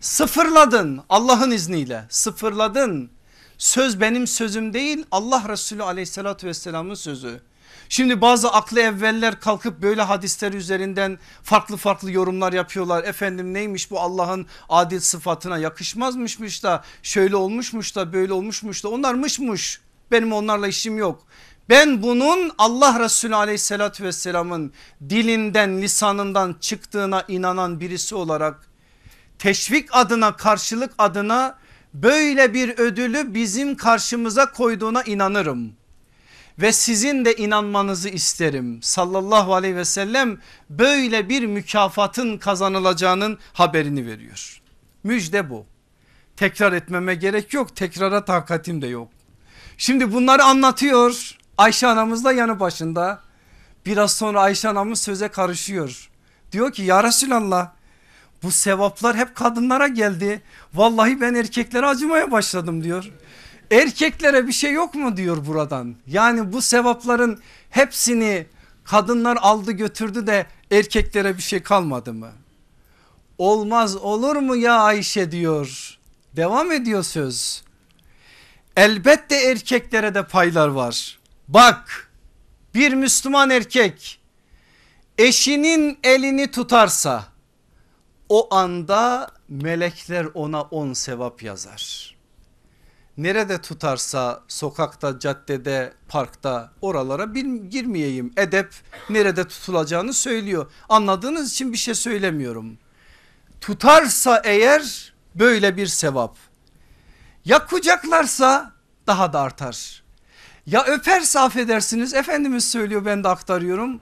Sıfırladın Allah'ın izniyle sıfırladın. Söz benim sözüm değil Allah Resulü aleyhissalatü vesselamın sözü. Şimdi bazı aklı evveller kalkıp böyle hadisler üzerinden farklı farklı yorumlar yapıyorlar. Efendim neymiş bu Allah'ın adil sıfatına yakışmazmışmış da şöyle olmuşmuş da böyle olmuşmuş da onlar mışmış. Benim onlarla işim yok. Ben bunun Allah Resulü aleyhissalatü vesselamın dilinden lisanından çıktığına inanan birisi olarak teşvik adına karşılık adına böyle bir ödülü bizim karşımıza koyduğuna inanırım ve sizin de inanmanızı isterim. Sallallahu aleyhi ve sellem böyle bir mükafatın kazanılacağının haberini veriyor. Müjde bu. Tekrar etmeme gerek yok. Tekrara takatim de yok. Şimdi bunları anlatıyor. Ayşe anamız da yanı başında. Biraz sonra Ayşe anamız söze karışıyor. Diyor ki ya Resulallah bu sevaplar hep kadınlara geldi. Vallahi ben erkeklere acımaya başladım diyor. Erkeklere bir şey yok mu diyor buradan. Yani bu sevapların hepsini kadınlar aldı götürdü de erkeklere bir şey kalmadı mı? Olmaz olur mu ya Ayşe diyor. Devam ediyor söz. Elbette erkeklere de paylar var. Bak bir Müslüman erkek eşinin elini tutarsa o anda melekler ona on sevap yazar nerede tutarsa sokakta, caddede, parkta oralara bir girmeyeyim. Edep nerede tutulacağını söylüyor. Anladığınız için bir şey söylemiyorum. Tutarsa eğer böyle bir sevap. Ya kucaklarsa daha da artar. Ya öperse affedersiniz Efendimiz söylüyor ben de aktarıyorum.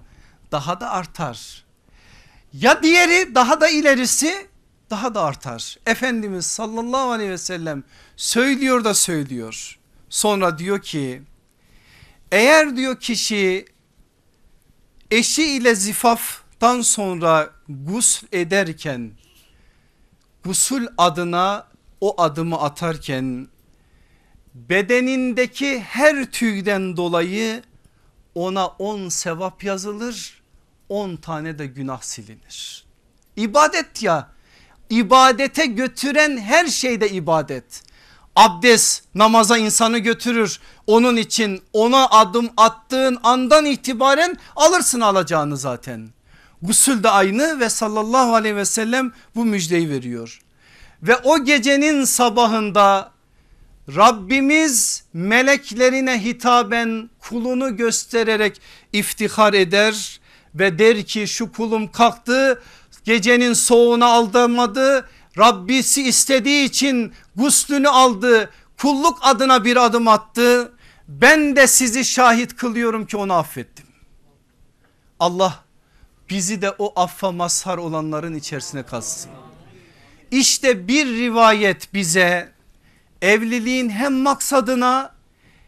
Daha da artar. Ya diğeri daha da ilerisi daha da artar. Efendimiz sallallahu aleyhi ve sellem söylüyor da söylüyor. Sonra diyor ki eğer diyor kişi eşi ile zifaftan sonra gusül ederken gusül adına o adımı atarken bedenindeki her tüyden dolayı ona on sevap yazılır on tane de günah silinir. İbadet ya ibadete götüren her şeyde ibadet. Abdest namaza insanı götürür. Onun için ona adım attığın andan itibaren alırsın alacağını zaten. Gusül de aynı ve sallallahu aleyhi ve sellem bu müjdeyi veriyor. Ve o gecenin sabahında Rabbimiz meleklerine hitaben kulunu göstererek iftihar eder ve der ki şu kulum kalktı Gecenin soğuğuna aldamadı. Rabbisi istediği için guslünü aldı. Kulluk adına bir adım attı. Ben de sizi şahit kılıyorum ki onu affettim. Allah bizi de o affa mazhar olanların içerisine kalsın. İşte bir rivayet bize evliliğin hem maksadına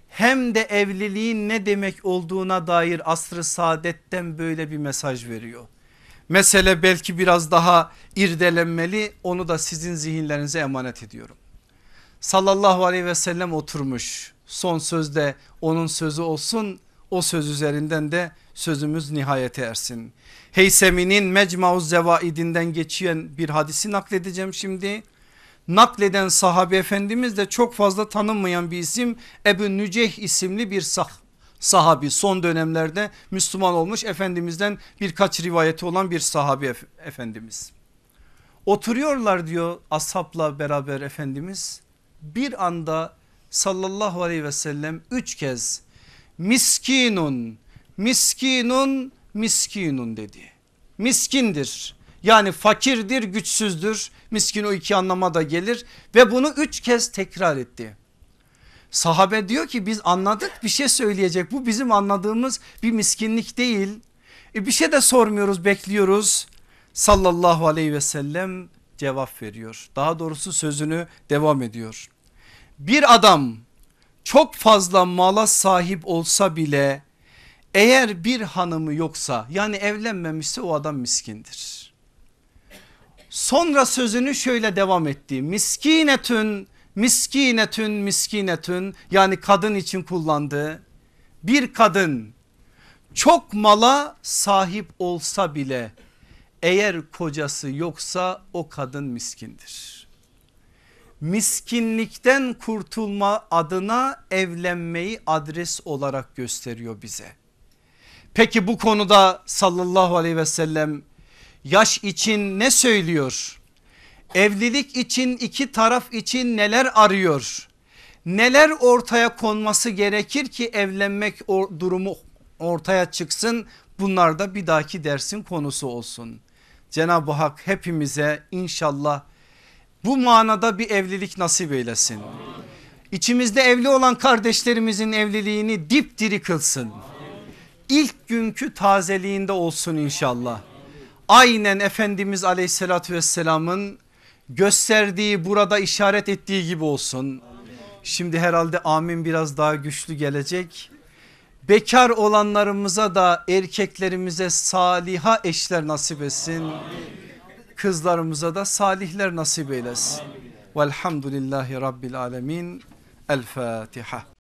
hem de evliliğin ne demek olduğuna dair asr-ı saadetten böyle bir mesaj veriyor mesele belki biraz daha irdelenmeli onu da sizin zihinlerinize emanet ediyorum. Sallallahu aleyhi ve sellem oturmuş son sözde onun sözü olsun o söz üzerinden de sözümüz nihayete ersin. Heysemi'nin Mecmauz Zevaidinden geçen bir hadisi nakledeceğim şimdi. Nakleden sahabe efendimiz de çok fazla tanınmayan bir isim Ebu Nüceh isimli bir sah sahabi son dönemlerde Müslüman olmuş Efendimiz'den birkaç rivayeti olan bir sahabi ef Efendimiz. Oturuyorlar diyor ashabla beraber Efendimiz bir anda sallallahu aleyhi ve sellem üç kez miskinun miskinun miskinun dedi. Miskindir yani fakirdir güçsüzdür miskin o iki anlama da gelir ve bunu üç kez tekrar etti. Sahabe diyor ki biz anladık bir şey söyleyecek bu bizim anladığımız bir miskinlik değil. E bir şey de sormuyoruz bekliyoruz sallallahu aleyhi ve sellem cevap veriyor. Daha doğrusu sözünü devam ediyor. Bir adam çok fazla mala sahip olsa bile eğer bir hanımı yoksa yani evlenmemişse o adam miskindir. Sonra sözünü şöyle devam etti. Miskinetün miskinetün miskinetün yani kadın için kullandı. Bir kadın çok mala sahip olsa bile eğer kocası yoksa o kadın miskindir. Miskinlikten kurtulma adına evlenmeyi adres olarak gösteriyor bize. Peki bu konuda sallallahu aleyhi ve sellem yaş için ne söylüyor? evlilik için iki taraf için neler arıyor? Neler ortaya konması gerekir ki evlenmek or durumu ortaya çıksın? Bunlar da bir dahaki dersin konusu olsun. Cenab-ı Hak hepimize inşallah bu manada bir evlilik nasip eylesin. İçimizde evli olan kardeşlerimizin evliliğini dipdiri kılsın. İlk günkü tazeliğinde olsun inşallah. Aynen Efendimiz aleyhissalatü vesselamın gösterdiği burada işaret ettiği gibi olsun. Şimdi herhalde amin biraz daha güçlü gelecek. Bekar olanlarımıza da erkeklerimize saliha eşler nasip etsin. Kızlarımıza da salihler nasip eylesin. Velhamdülillahi Rabbil Alemin. El Fatiha.